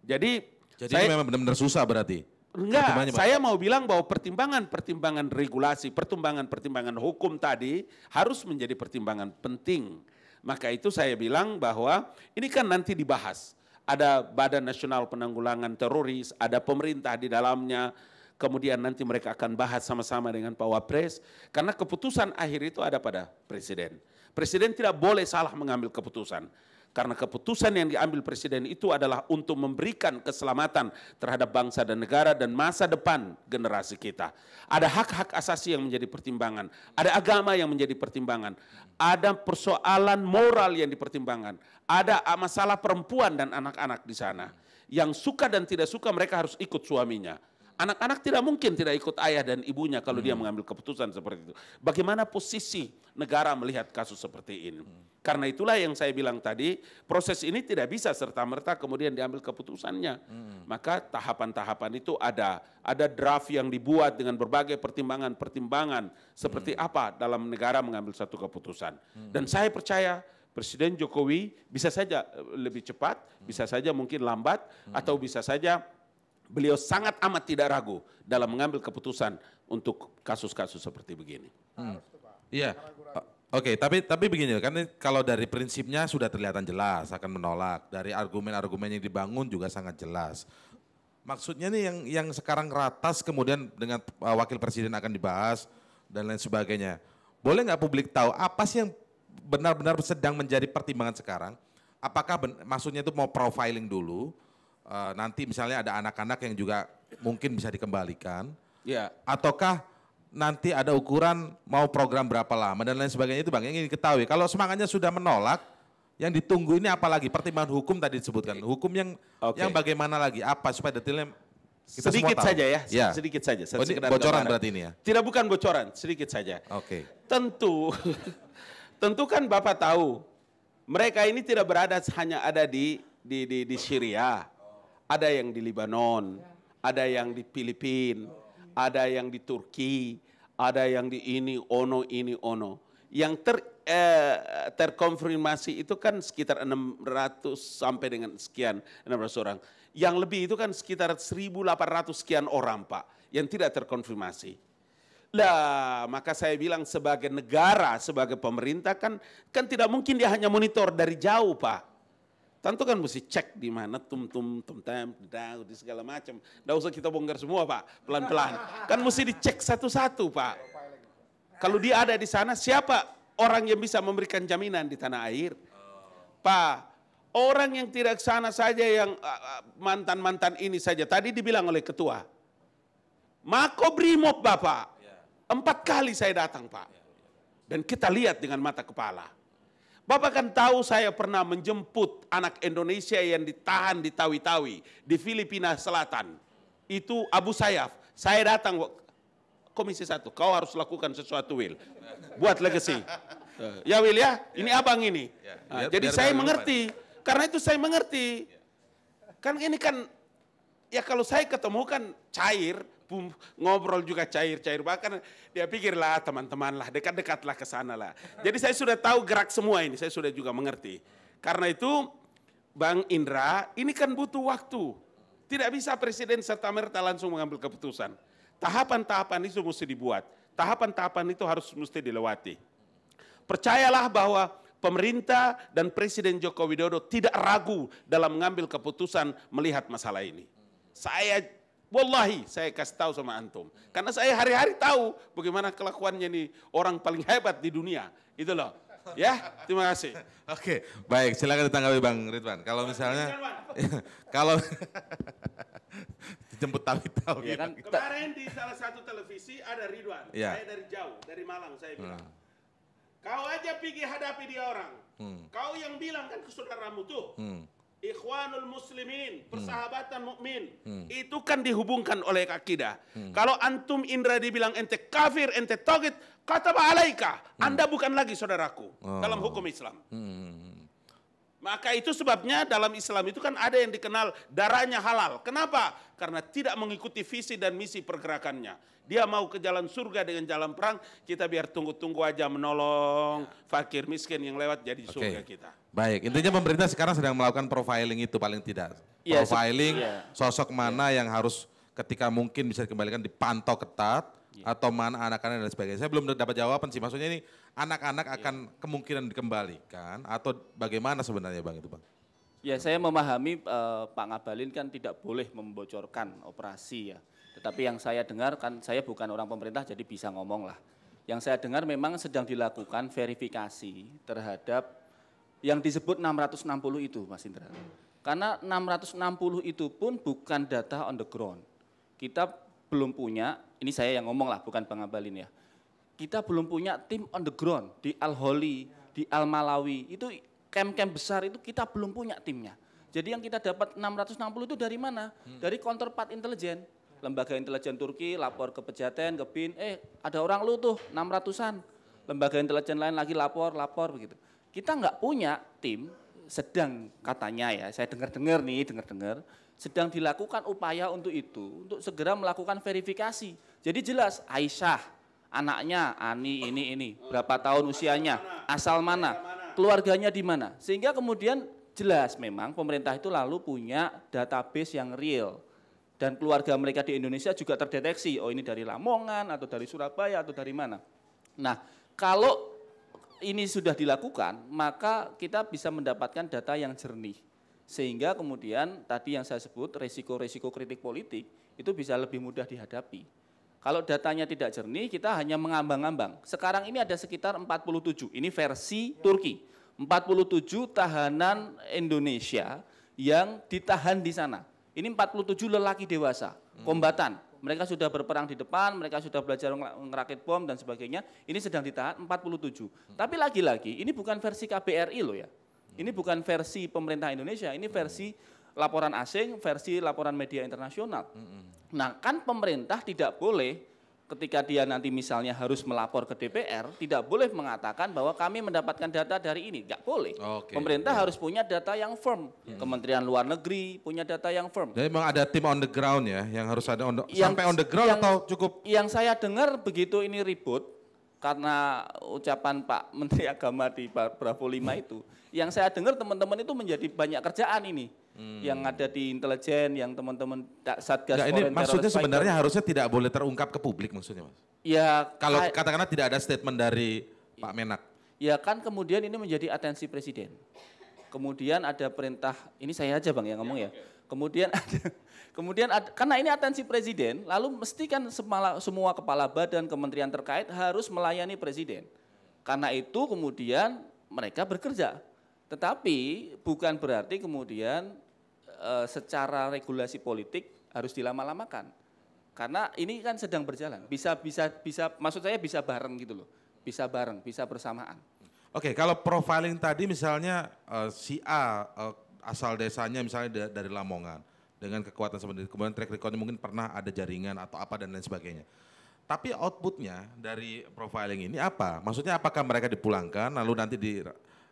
Jadi Jadi saya, ini memang benar-benar susah berarti. Enggak, saya mau bilang bahwa pertimbangan-pertimbangan regulasi, pertimbangan-pertimbangan hukum tadi harus menjadi pertimbangan penting. Maka itu saya bilang bahwa ini kan nanti dibahas. Ada Badan Nasional Penanggulangan Teroris, ada pemerintah di dalamnya, kemudian nanti mereka akan bahas sama-sama dengan Pak Wapres, karena keputusan akhir itu ada pada Presiden. Presiden tidak boleh salah mengambil keputusan, karena keputusan yang diambil Presiden itu adalah untuk memberikan keselamatan terhadap bangsa dan negara dan masa depan generasi kita. Ada hak-hak asasi yang menjadi pertimbangan, ada agama yang menjadi pertimbangan, ada persoalan moral yang dipertimbangkan, ada masalah perempuan dan anak-anak di sana. Yang suka dan tidak suka mereka harus ikut suaminya Anak-anak tidak mungkin tidak ikut ayah dan ibunya kalau hmm. dia mengambil keputusan seperti itu. Bagaimana posisi negara melihat kasus seperti ini? Hmm. Karena itulah yang saya bilang tadi, proses ini tidak bisa serta-merta kemudian diambil keputusannya. Hmm. Maka tahapan-tahapan itu ada, ada draft yang dibuat dengan berbagai pertimbangan-pertimbangan seperti hmm. apa dalam negara mengambil satu keputusan. Hmm. Dan saya percaya Presiden Jokowi bisa saja eh, lebih cepat, hmm. bisa saja mungkin lambat hmm. atau bisa saja beliau sangat amat tidak ragu dalam mengambil keputusan untuk kasus-kasus seperti begini. Hmm. Iya. Oke, okay, tapi tapi begini kan kalau dari prinsipnya sudah terlihat jelas akan menolak. Dari argumen-argumen yang dibangun juga sangat jelas. Maksudnya nih yang yang sekarang ratas kemudian dengan uh, wakil presiden akan dibahas dan lain sebagainya. Boleh nggak publik tahu apa sih yang benar-benar sedang menjadi pertimbangan sekarang? Apakah ben, maksudnya itu mau profiling dulu? uh, nanti misalnya ada anak-anak yang juga mungkin bisa dikembalikan? Ya. Ataukah nanti ada ukuran mau program berapa lama dan lain sebagainya itu Bang yang ingin ketahui. Kalau semangatnya sudah menolak, yang ditunggu ini apa lagi? Pertimbangan hukum tadi disebutkan. Hukum yang okay. yang bagaimana lagi? Apa supaya detailnya kita ya. iya. sedikit saja ya, ya, sedikit saja. ini bocoran gambaran. berarti ini ya? Tidak bukan bocoran, sedikit saja. Oke. Okay. Tentu, tentu kan Bapak tahu mereka ini tidak berada hanya ada di di di, di Syria ada yang di Lebanon, ada yang di Filipina, ada yang di Turki, ada yang di ini ono ini ono. Yang ter eh, terkonfirmasi itu kan sekitar 600 sampai dengan sekian 600 orang. Yang lebih itu kan sekitar 1.800 sekian orang Pak yang tidak terkonfirmasi. Lah, maka saya bilang sebagai negara, sebagai pemerintah kan kan tidak mungkin dia hanya monitor dari jauh, Pak. Tentu kan mesti cek di mana tum tum tum tem dau di segala macam. Tidak usah kita bongkar semua pak, pelan pelan. Kan mesti dicek satu satu pak. Kalau dia ada di sana, siapa orang yang bisa memberikan jaminan di tanah air? Pak, orang yang tidak sana saja yang mantan-mantan ini saja. Tadi dibilang oleh ketua. Mako Brimob Bapak. Ya. Empat kali saya datang Pak. Dan kita lihat dengan mata kepala. Bapak kan tahu saya pernah menjemput anak Indonesia yang ditahan di Tawi-Tawi, di Filipina Selatan. Itu Abu Sayyaf. Saya datang komisi satu, kau harus lakukan sesuatu Will. Buat legacy. Ya Will ya, ini ya. abang ini. Ya. Nah, biar, jadi biar saya mengerti, karena itu saya mengerti. Ya. Kan ini kan, ya kalau saya ketemukan cair, pun ngobrol juga cair-cair. Bahkan dia pikirlah teman-teman lah, dekat dekatlah ke sana lah. Jadi saya sudah tahu gerak semua ini, saya sudah juga mengerti. Karena itu Bang Indra, ini kan butuh waktu. Tidak bisa Presiden serta-merta langsung mengambil keputusan. Tahapan-tahapan itu mesti dibuat. Tahapan-tahapan itu harus mesti dilewati. Percayalah bahwa pemerintah dan Presiden Joko Widodo tidak ragu dalam mengambil keputusan melihat masalah ini. Saya Wallahi saya kasih tahu sama antum. Karena saya hari-hari tahu bagaimana kelakuannya nih orang paling hebat di dunia. Itu loh. Ya, terima kasih. Oke, baik. Silakan ditanggapi Bang Ridwan. Kalau misalnya kalau dijemput tahu tahu. Ya kan? Gitu. Kemarin di salah satu televisi ada Ridwan. Ya. Saya dari jauh, dari Malang saya bilang. Hmm. Kau aja pergi hadapi dia orang. Hmm. Kau yang bilang kan ke saudaramu tuh. Hmm Ikhwanul Muslimin, hmm. persahabatan hmm. mukmin, hmm. itu kan dihubungkan oleh akidah. Hmm. Kalau antum Indra dibilang ente kafir, ente togit, kata alaika, hmm. Anda bukan lagi saudaraku oh. dalam hukum Islam. Hmm. hmm, hmm. Maka itu sebabnya dalam Islam itu kan ada yang dikenal darahnya halal. Kenapa? Karena tidak mengikuti visi dan misi pergerakannya. Dia mau ke jalan surga dengan jalan perang, kita biar tunggu-tunggu aja menolong fakir miskin yang lewat jadi okay. surga kita. Baik, intinya pemerintah sekarang sedang melakukan profiling itu paling tidak. Iya, profiling iya. sosok mana iya. yang harus ketika mungkin bisa dikembalikan dipantau ketat, atau mana anak-anak dan sebagainya. Saya belum dapat jawaban sih. Maksudnya ini anak-anak iya. akan kemungkinan dikembalikan atau bagaimana sebenarnya Bang itu Bang? Ya saya memahami eh, Pak Ngabalin kan tidak boleh membocorkan operasi ya. Tetapi yang saya dengar kan saya bukan orang pemerintah jadi bisa ngomong lah. Yang saya dengar memang sedang dilakukan verifikasi terhadap yang disebut 660 itu Mas Indra. Karena 660 itu pun bukan data on the ground. Kita belum punya, ini saya yang ngomong lah bukan Bang Abalin ya kita belum punya tim on the ground di Al Holi, di Al Malawi. Itu camp-camp besar itu kita belum punya timnya. Jadi yang kita dapat 660 itu dari mana? Hmm. Dari counterpart intelijen. Lembaga intelijen Turki lapor ke Pejaten, ke BIN, eh ada orang lu tuh 600-an. Lembaga intelijen lain lagi lapor, lapor begitu. Kita nggak punya tim sedang katanya ya, saya dengar-dengar nih, dengar-dengar, sedang dilakukan upaya untuk itu, untuk segera melakukan verifikasi. Jadi jelas Aisyah anaknya Ani ini ini, berapa tahun usianya, asal mana, keluarganya di mana. Sehingga kemudian jelas memang pemerintah itu lalu punya database yang real dan keluarga mereka di Indonesia juga terdeteksi, oh ini dari Lamongan atau dari Surabaya atau dari mana. Nah, kalau ini sudah dilakukan, maka kita bisa mendapatkan data yang jernih. Sehingga kemudian tadi yang saya sebut resiko-resiko kritik politik itu bisa lebih mudah dihadapi. Kalau datanya tidak jernih, kita hanya mengambang-ambang. Sekarang ini ada sekitar 47, ini versi Turki. 47 tahanan Indonesia yang ditahan di sana. Ini 47 lelaki dewasa, hmm. kombatan. Mereka sudah berperang di depan, mereka sudah belajar ngerakit bom dan sebagainya. Ini sedang ditahan 47. Hmm. Tapi lagi-lagi, ini bukan versi KBRI loh ya. Ini bukan versi pemerintah Indonesia, ini versi laporan asing versi laporan media internasional. Mm -hmm. Nah, kan pemerintah tidak boleh ketika dia nanti misalnya harus melapor ke DPR, tidak boleh mengatakan bahwa kami mendapatkan data dari ini, nggak boleh. Okay. Pemerintah yeah. harus punya data yang firm. hmm. Kementerian Luar Negeri punya data yang firm. Jadi memang ada tim on the ground ya, yang harus ada on the, yang, sampai on the ground yang, atau cukup? Yang saya dengar begitu ini ribut karena ucapan Pak Menteri Agama di Bravo 5 itu, yang saya dengar teman-teman itu menjadi banyak kerjaan ini hmm. yang ada di intelijen, yang teman-teman satgas. Nah, ini maksudnya sebenarnya harusnya tidak boleh terungkap ke publik maksudnya mas. Ya kalau katakanlah tidak ada statement dari Pak Menak. Ya kan kemudian ini menjadi atensi presiden. Kemudian ada perintah ini saya aja bang yang ngomong ya. ya. Kemudian ada kemudian ada, karena ini atensi presiden, lalu mesti kan semala, semua kepala badan kementerian terkait harus melayani presiden. Karena itu kemudian mereka bekerja. Tetapi bukan berarti kemudian e, secara regulasi politik harus dilama-lamakan. Karena ini kan sedang berjalan. Bisa bisa bisa maksud saya bisa bareng gitu loh. Bisa bareng, bisa bersamaan. Oke, kalau profiling tadi misalnya e, si A e, asal desanya misalnya dari Lamongan dengan kekuatan seperti kemudian track recordnya mungkin pernah ada jaringan atau apa dan lain sebagainya. Tapi outputnya dari profiling ini apa? Maksudnya apakah mereka dipulangkan lalu nanti di,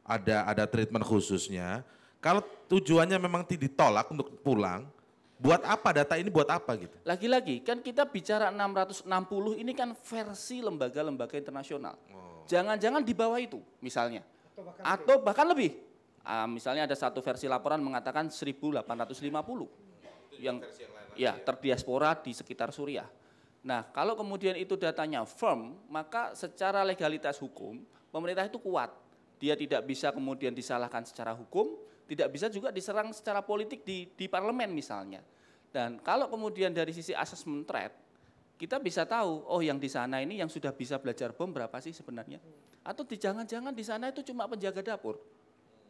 ada ada treatment khususnya? Kalau tujuannya memang ditolak untuk pulang, buat apa data ini buat apa gitu? Lagi-lagi kan kita bicara 660 ini kan versi lembaga-lembaga internasional. jangan oh. Jangan-jangan di bawah itu misalnya. Atau bahkan, lebih. Uh, misalnya ada satu versi laporan mengatakan 1850 itu yang, yang ya, ya terdiaspora di sekitar Suriah. Nah, kalau kemudian itu datanya firm, maka secara legalitas hukum pemerintah itu kuat. Dia tidak bisa kemudian disalahkan secara hukum, tidak bisa juga diserang secara politik di, di parlemen misalnya. Dan kalau kemudian dari sisi assessment threat, kita bisa tahu, oh yang di sana ini yang sudah bisa belajar bom berapa sih sebenarnya? Atau di jangan-jangan di sana itu cuma penjaga dapur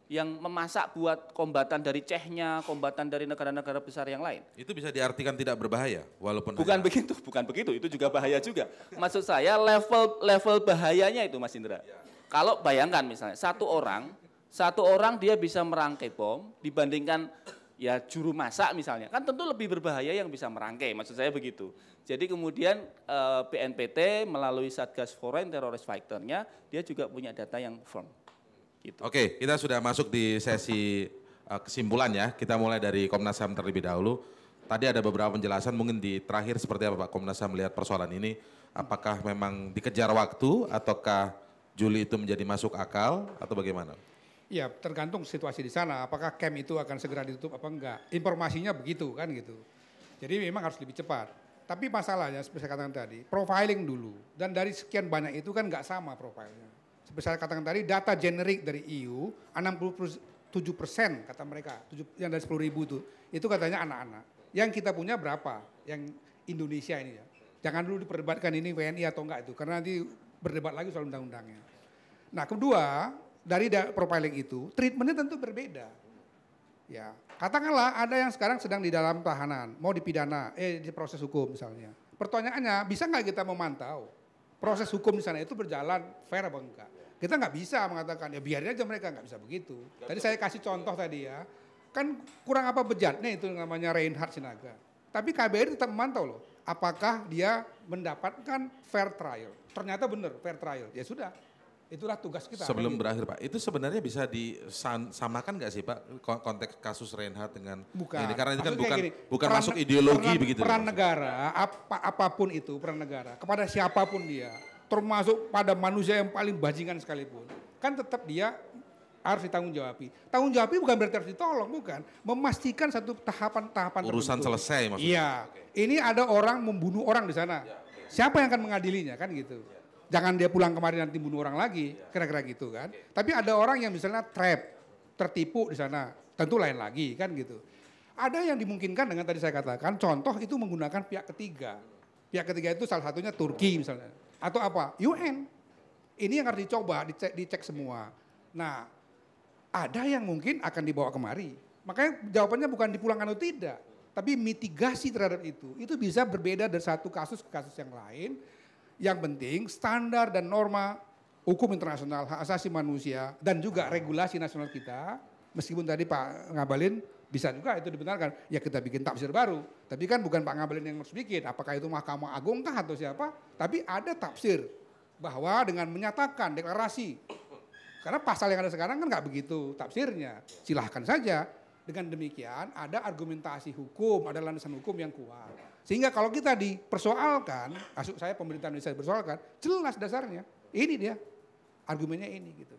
yang memasak buat kombatan dari Cehnya, kombatan dari negara-negara besar yang lain. Itu bisa diartikan tidak berbahaya, walaupun bukan hanya... begitu, bukan begitu, itu juga bahaya juga. Maksud saya level level bahayanya itu, Mas Indra. Ya. Kalau bayangkan misalnya satu orang satu orang dia bisa merangkai bom dibandingkan ya juru masak misalnya. Kan tentu lebih berbahaya yang bisa merangkai, maksud saya begitu. Jadi kemudian eh, BNPT melalui Satgas Foreign Terrorist Fighternya dia juga punya data yang firm. Gitu. Oke, kita sudah masuk di sesi eh, kesimpulan ya. Kita mulai dari Komnas HAM terlebih dahulu. Tadi ada beberapa penjelasan, mungkin di terakhir seperti apa Pak Komnas HAM melihat persoalan ini? Apakah memang dikejar waktu ataukah Juli itu menjadi masuk akal atau bagaimana? Ya tergantung situasi di sana, apakah camp itu akan segera ditutup apa enggak. Informasinya begitu kan gitu. Jadi memang harus lebih cepat. Tapi masalahnya seperti saya katakan tadi, profiling dulu. Dan dari sekian banyak itu kan enggak sama profilnya. Seperti saya katakan tadi, data generik dari EU, 67 persen kata mereka, yang dari 10 ribu itu, itu katanya anak-anak. Yang kita punya berapa? Yang Indonesia ini ya. Jangan dulu diperdebatkan ini WNI atau enggak itu, karena nanti berdebat lagi soal undang-undangnya. Nah kedua, dari profiling itu, treatmentnya tentu berbeda. Ya, katakanlah ada yang sekarang sedang di dalam tahanan, mau dipidana, eh di proses hukum misalnya. Pertanyaannya, bisa nggak kita memantau proses hukum di sana itu berjalan fair apa enggak? Kita nggak bisa mengatakan ya biarin aja mereka nggak bisa begitu. Tadi saya kasih contoh tadi ya, kan kurang apa bejatnya itu namanya Reinhard Sinaga. Tapi KBRI tetap memantau loh, apakah dia mendapatkan fair trial. Ternyata benar fair trial, ya sudah Itulah tugas kita. Sebelum berakhir Pak, itu sebenarnya bisa disamakan nggak sih Pak konteks kasus reinhardt dengan bukan. ini karena ini kan bukan gini, bukan peran, masuk ideologi peran, begitu. Ya, peran negara apa apapun itu peran negara kepada siapapun dia, termasuk pada manusia yang paling bajingan sekalipun, kan tetap dia harus ditanggung jawabi. Tanggung jawabi bukan berarti harus ditolong, bukan. Memastikan satu tahapan-tahapan Urusan tertentu. selesai maksudnya. Iya. Ini ada orang membunuh orang di sana. Ya, Siapa yang akan mengadilinya kan gitu. Ya jangan dia pulang kemarin nanti bunuh orang lagi, iya. kira-kira gitu kan. Tapi ada orang yang misalnya trap, tertipu di sana, tentu lain lagi kan gitu. Ada yang dimungkinkan dengan tadi saya katakan, contoh itu menggunakan pihak ketiga. Pihak ketiga itu salah satunya Turki misalnya, atau apa? UN. Ini yang harus dicoba, dicek, dicek semua. Nah, ada yang mungkin akan dibawa kemari. Makanya jawabannya bukan dipulangkan atau tidak, tapi mitigasi terhadap itu. Itu bisa berbeda dari satu kasus ke kasus yang lain yang penting standar dan norma hukum internasional, hak asasi manusia, dan juga regulasi nasional kita, meskipun tadi Pak Ngabalin bisa juga itu dibenarkan. Ya kita bikin tafsir baru. Tapi kan bukan Pak Ngabalin yang harus bikin. Apakah itu Mahkamah Agung kah atau siapa? Tapi ada tafsir bahwa dengan menyatakan deklarasi. Karena pasal yang ada sekarang kan nggak begitu tafsirnya. Silahkan saja dengan demikian ada argumentasi hukum, ada landasan hukum yang kuat. Sehingga kalau kita dipersoalkan, masuk saya pemerintah Indonesia dipersoalkan, jelas dasarnya. Ini dia, argumennya ini gitu.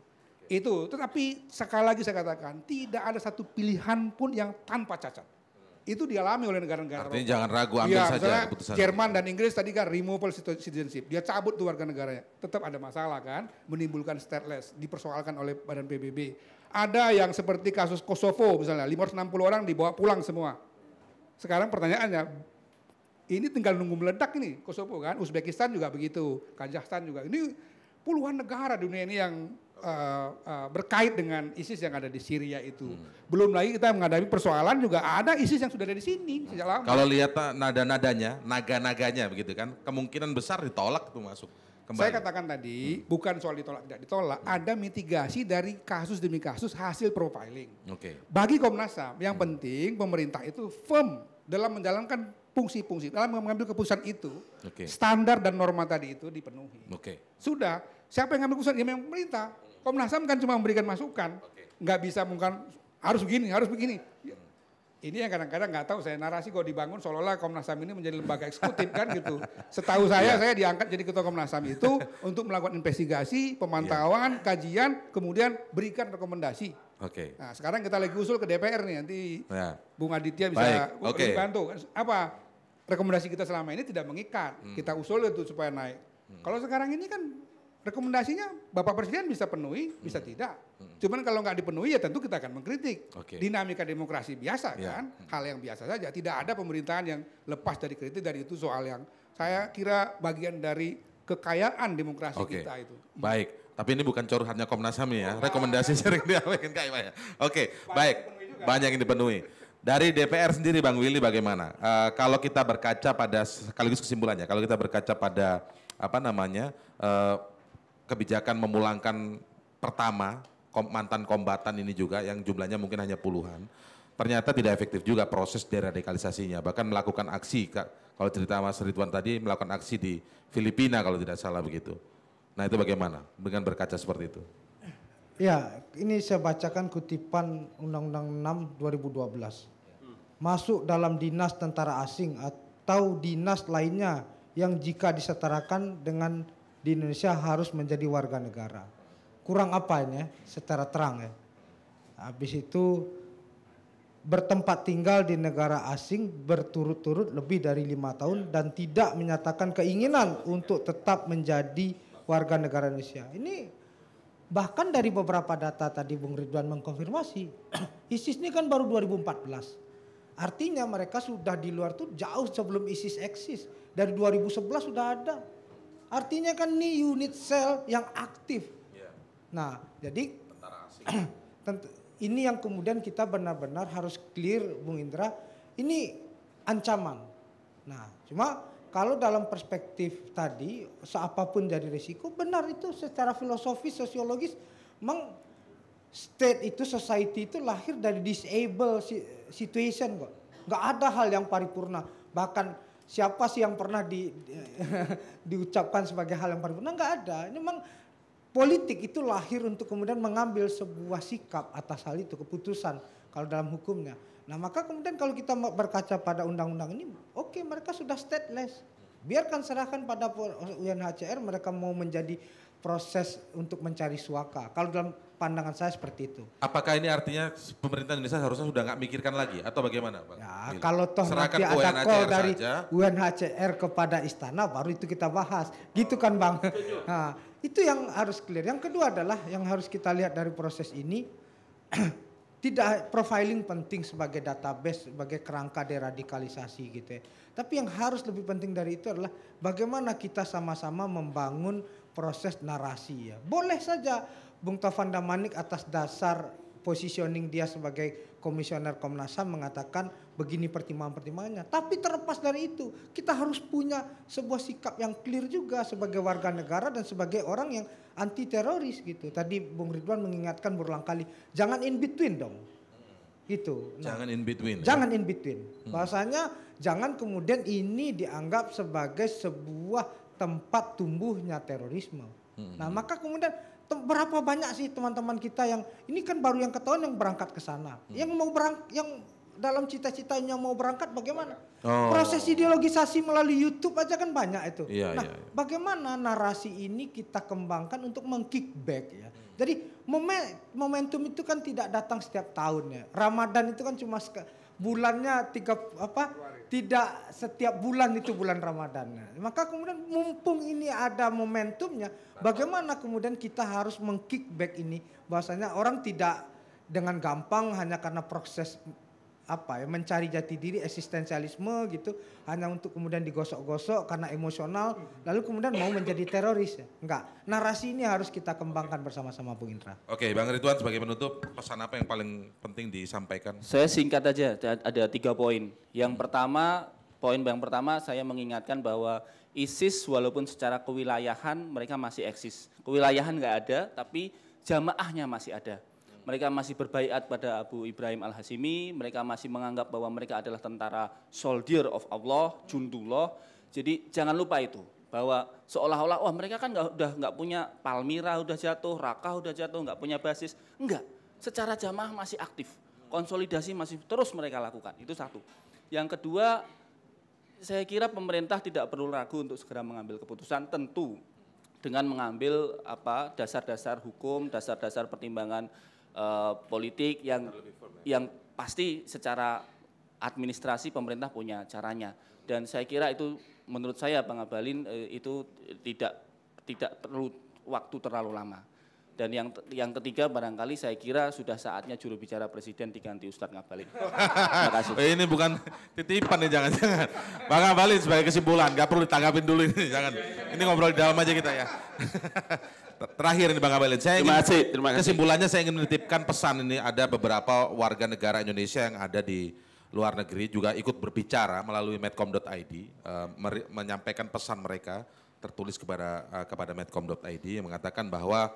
Itu, tetapi sekali lagi saya katakan, tidak ada satu pilihan pun yang tanpa cacat itu dialami oleh negara-negara Artinya Eropa. jangan ragu ambil ya, saja keputusan. Jerman dan Inggris tadi kan removal citizenship. Dia cabut tuh warga negaranya. Tetap ada masalah kan, menimbulkan stateless, dipersoalkan oleh Badan PBB. Ada yang seperti kasus Kosovo misalnya, 560 orang dibawa pulang semua. Sekarang pertanyaannya, ini tinggal nunggu meledak ini Kosovo kan, Uzbekistan juga begitu, Kazakhstan juga. Ini puluhan negara dunia ini yang uh, uh, berkait dengan ISIS yang ada di Syria itu. Hmm. Belum lagi kita menghadapi persoalan juga ada ISIS yang sudah ada di sini sejak lama. Kalau lihat eh, nada-nadanya, naga-naganya begitu kan, kemungkinan besar ditolak tuh masuk kembali. Saya katakan tadi hmm. bukan soal ditolak tidak ditolak, hmm. ada mitigasi dari kasus demi kasus hasil profiling. Oke. Okay. Bagi Komnas HAM yang hmm. penting pemerintah itu firm dalam menjalankan fungsi-fungsi dalam mengambil keputusan itu okay. standar dan norma tadi itu dipenuhi. Oke. Okay. Sudah siapa yang ngambil keputusan? Ya memang pemerintah. Hmm. Komnas HAM kan cuma memberikan masukan, okay. nggak bisa mungkin harus begini, harus begini. Ya, ini yang kadang-kadang nggak tahu saya narasi kok dibangun seolah-olah Komnas HAM ini menjadi lembaga eksekutif kan gitu. Setahu saya yeah. saya diangkat jadi ketua Komnas HAM itu untuk melakukan investigasi, pemantauan, yeah. kajian, kemudian berikan rekomendasi. Oke. Okay. Nah, sekarang kita lagi usul ke DPR nih nanti yeah. Bung Aditya bisa Baik. okay. bantu. Apa rekomendasi kita selama ini tidak mengikat, hmm. kita usul itu supaya naik. Hmm. Kalau sekarang ini kan rekomendasinya Bapak Presiden bisa penuhi, bisa hmm. tidak. Hmm. Cuman kalau nggak dipenuhi ya tentu kita akan mengkritik. Okay. Dinamika demokrasi biasa yeah. kan, hmm. hal yang biasa saja. Tidak ada pemerintahan yang lepas dari kritik dari itu soal yang saya kira bagian dari kekayaan demokrasi okay. kita itu. Hmm. Baik, tapi ini bukan curhatnya Komnas HAM ya. Oh, Rekomendasi nah. sering diapain kayak ya. Oke, okay. baik. Banyak yang dipenuhi. Dari DPR sendiri Bang Willy bagaimana? Uh, kalau kita berkaca pada sekaligus kesimpulannya, kalau kita berkaca pada apa namanya? Uh, kebijakan memulangkan pertama kom, mantan kombatan ini juga yang jumlahnya mungkin hanya puluhan. Ternyata tidak efektif juga proses deradikalisasinya. Bahkan melakukan aksi, kalau cerita Mas Ridwan tadi melakukan aksi di Filipina kalau tidak salah begitu. Nah itu bagaimana dengan berkaca seperti itu? Ya, ini saya bacakan kutipan Undang-Undang 6 2012. Masuk dalam dinas tentara asing atau dinas lainnya yang jika disetarakan dengan di Indonesia harus menjadi warga negara. Kurang apa ini ya, secara terang ya. Habis itu bertempat tinggal di negara asing berturut-turut lebih dari lima tahun dan tidak menyatakan keinginan untuk tetap menjadi warga negara Indonesia. Ini bahkan dari beberapa data tadi Bung Ridwan mengkonfirmasi, ISIS ini kan baru 2014. Artinya mereka sudah di luar tuh jauh sebelum ISIS eksis. Dari 2011 sudah ada. Artinya kan ini unit sel yang aktif. Yeah. Nah, jadi tentu, ini yang kemudian kita benar-benar harus clear Bung Indra, ini ancaman. Nah, cuma kalau dalam perspektif tadi, seapapun dari risiko, benar itu secara filosofis, sosiologis, memang state itu, society itu lahir dari disable situation kok. Nggak ada hal yang paripurna. Bahkan siapa sih yang pernah di, diucapkan sebagai hal yang paling benar? Enggak ada. Ini memang politik itu lahir untuk kemudian mengambil sebuah sikap atas hal itu keputusan kalau dalam hukumnya. Nah, maka kemudian kalau kita berkaca pada undang-undang ini, oke okay, mereka sudah stateless. Biarkan serahkan pada UNHCR mereka mau menjadi proses untuk mencari suaka. Kalau dalam pandangan saya seperti itu. Apakah ini artinya pemerintah Indonesia harusnya sudah nggak mikirkan lagi atau bagaimana, Bang? Ya, kalau toh nanti ada call dari UNHCR kepada istana baru itu kita bahas. Gitu kan, Bang? Nah, itu yang harus clear. Yang kedua adalah yang harus kita lihat dari proses ini tidak profiling penting sebagai database, sebagai kerangka deradikalisasi gitu ya. Tapi yang harus lebih penting dari itu adalah bagaimana kita sama-sama membangun proses narasi ya. Boleh saja Bung Taufan Damanik atas dasar positioning dia sebagai komisioner Komnas HAM mengatakan begini pertimbangan-pertimbangannya. Tapi terlepas dari itu, kita harus punya sebuah sikap yang clear juga sebagai warga negara dan sebagai orang yang anti teroris gitu. Tadi Bung Ridwan mengingatkan berulang kali, jangan in between dong. Gitu. Nah, jangan in between. Ya? Jangan ya? in between. Hmm. Bahasanya hmm. jangan kemudian ini dianggap sebagai sebuah tempat tumbuhnya terorisme. Hmm. Nah, maka kemudian berapa banyak sih teman-teman kita yang ini kan baru yang ketahuan yang berangkat ke sana. Hmm. Yang mau berang yang dalam cita-citanya mau berangkat bagaimana? Oh. Proses ideologisasi melalui YouTube aja kan banyak itu. Iya, nah, iya, iya. bagaimana narasi ini kita kembangkan untuk mengkickback ya. Hmm. Jadi momentum itu kan tidak datang setiap tahun ya. Ramadan itu kan cuma bulannya tiga apa tidak setiap bulan itu bulan Ramadan. Nah, maka kemudian mumpung ini ada momentumnya, bagaimana kemudian kita harus mengkickback ini bahwasanya orang tidak dengan gampang hanya karena proses apa ya mencari jati diri eksistensialisme gitu hanya untuk kemudian digosok-gosok karena emosional lalu kemudian mau menjadi teroris ya enggak narasi ini harus kita kembangkan bersama-sama Bung Indra oke Bang Ridwan sebagai penutup pesan apa yang paling penting disampaikan saya singkat aja ada tiga poin yang pertama poin yang pertama saya mengingatkan bahwa ISIS walaupun secara kewilayahan mereka masih eksis kewilayahan enggak ada tapi jamaahnya masih ada mereka masih berbaiat pada Abu Ibrahim Al-Hasimi, mereka masih menganggap bahwa mereka adalah tentara soldier of Allah, jundullah. Jadi jangan lupa itu bahwa seolah-olah wah mereka kan gak, udah nggak punya Palmira udah jatuh, Raka udah jatuh, nggak punya basis. Enggak, secara jamaah masih aktif. Konsolidasi masih terus mereka lakukan. Itu satu. Yang kedua, saya kira pemerintah tidak perlu ragu untuk segera mengambil keputusan tentu dengan mengambil apa dasar-dasar hukum, dasar-dasar pertimbangan Eh, politik yang yang pasti secara administrasi pemerintah punya caranya dan saya kira itu menurut saya Bang Abalin eh, itu tidak tidak perlu waktu terlalu lama. Dan yang yang ketiga barangkali saya kira sudah saatnya juru bicara presiden diganti Ustadz Ngabalin. Terima kasih. Ini bukan titipan nih jangan-jangan. Bang Ngabalin sebagai kesimpulan, nggak perlu ditanggapin dulu ini jangan. Ini ngobrol di dalam aja kita ya. Terakhir ini Bang Abelin, saya ingin, terima kasih, terima kasih. kesimpulannya saya ingin menitipkan pesan ini ada beberapa warga negara Indonesia yang ada di luar negeri juga ikut berbicara melalui medcom.id uh, eh, menyampaikan pesan mereka tertulis kepada uh, kepada medcom.id yang mengatakan bahwa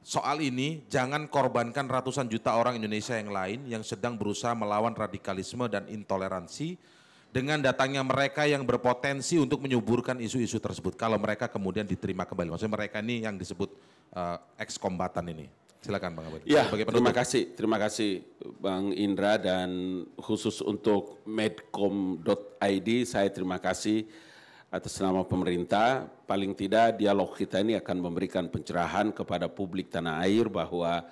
soal ini jangan korbankan ratusan juta orang Indonesia yang lain yang sedang berusaha melawan radikalisme dan intoleransi dengan datangnya mereka yang berpotensi untuk menyuburkan isu-isu tersebut kalau mereka kemudian diterima kembali. Maksudnya mereka ini yang disebut uh, eh, ekskombatan ini. Silakan Bang Abad. Ya, terima kasih. Terima kasih Bang Indra dan khusus untuk medcom.id saya terima kasih atas nama pemerintah. Paling tidak dialog kita ini akan memberikan pencerahan kepada publik tanah air bahwa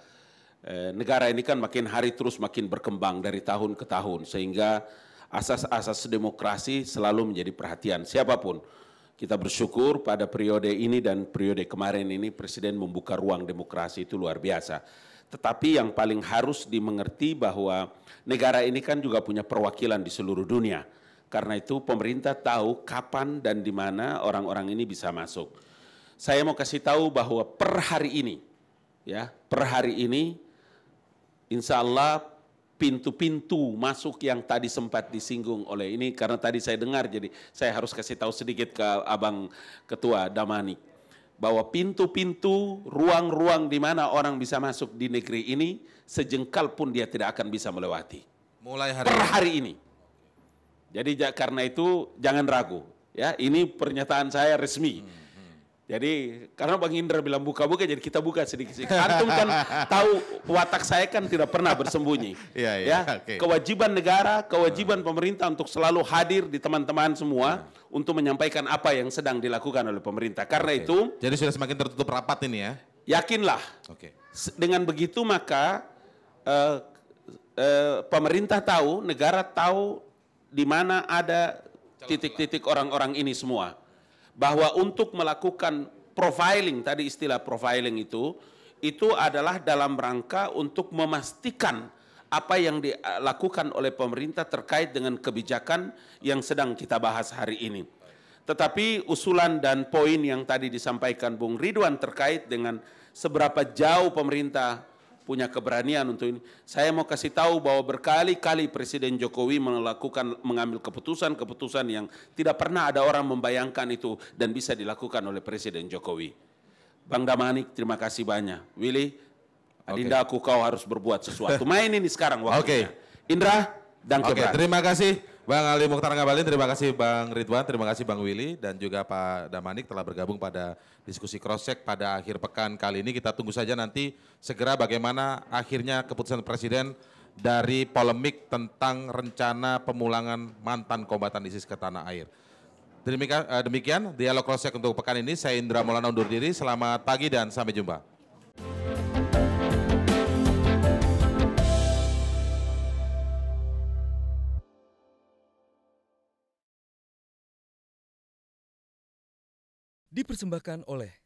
eh, negara ini kan makin hari terus makin berkembang dari tahun ke tahun sehingga asas-asas demokrasi selalu menjadi perhatian siapapun. Kita bersyukur pada periode ini dan periode kemarin ini Presiden membuka ruang demokrasi itu luar biasa. Tetapi yang paling harus dimengerti bahwa negara ini kan juga punya perwakilan di seluruh dunia. Karena itu pemerintah tahu kapan dan di mana orang-orang ini bisa masuk. Saya mau kasih tahu bahwa per hari ini, ya per hari ini, insya Allah pintu-pintu masuk yang tadi sempat disinggung oleh ini karena tadi saya dengar jadi saya harus kasih tahu sedikit ke Abang Ketua Damani bahwa pintu-pintu ruang-ruang di mana orang bisa masuk di negeri ini sejengkal pun dia tidak akan bisa melewati. Mulai hari per hari ini. Jadi karena itu jangan ragu ya ini pernyataan saya resmi. Hmm jadi karena Bang Indra bilang buka-buka jadi kita buka sedikit-sedikit. Antum kan tahu watak saya kan tidak pernah bersembunyi. Ya iya. Ya, okay. Kewajiban negara, kewajiban ah. pemerintah untuk selalu hadir di teman-teman semua ah. untuk menyampaikan apa yang sedang dilakukan oleh pemerintah. Karena okay. itu Jadi sudah semakin tertutup rapat ini ya. Yakinlah. Oke. Okay. Dengan begitu maka uh, uh, pemerintah tahu, negara tahu di mana ada titik-titik orang-orang ini semua bahwa untuk melakukan profiling, tadi istilah profiling itu, itu adalah dalam rangka untuk memastikan apa yang dilakukan oleh pemerintah terkait dengan kebijakan yang sedang kita bahas hari ini. Tetapi usulan dan poin yang tadi disampaikan Bung Ridwan terkait dengan seberapa jauh pemerintah punya keberanian untuk ini. Saya mau kasih tahu bahwa berkali-kali Presiden Jokowi melakukan mengambil keputusan-keputusan yang tidak pernah ada orang membayangkan itu dan bisa dilakukan oleh Presiden Jokowi. Bang Damanik, terima kasih banyak. Willy, Adinda aku kau harus berbuat sesuatu. Main ini sekarang waktunya. Okay. Indra, dan okay, terima kasih. Bang Ali Mukhtar Ngabalin, terima kasih Bang Ridwan, terima kasih Bang Willy dan juga Pak Damanik telah bergabung pada diskusi cross-check pada akhir pekan kali ini. Kita tunggu saja nanti segera bagaimana akhirnya keputusan Presiden dari polemik tentang rencana pemulangan mantan kombatan ISIS ke tanah air. Demikian, eh, dialog cross-check untuk pekan ini. Saya Indra Maulana undur diri, selamat pagi dan sampai jumpa. Dipersembahkan oleh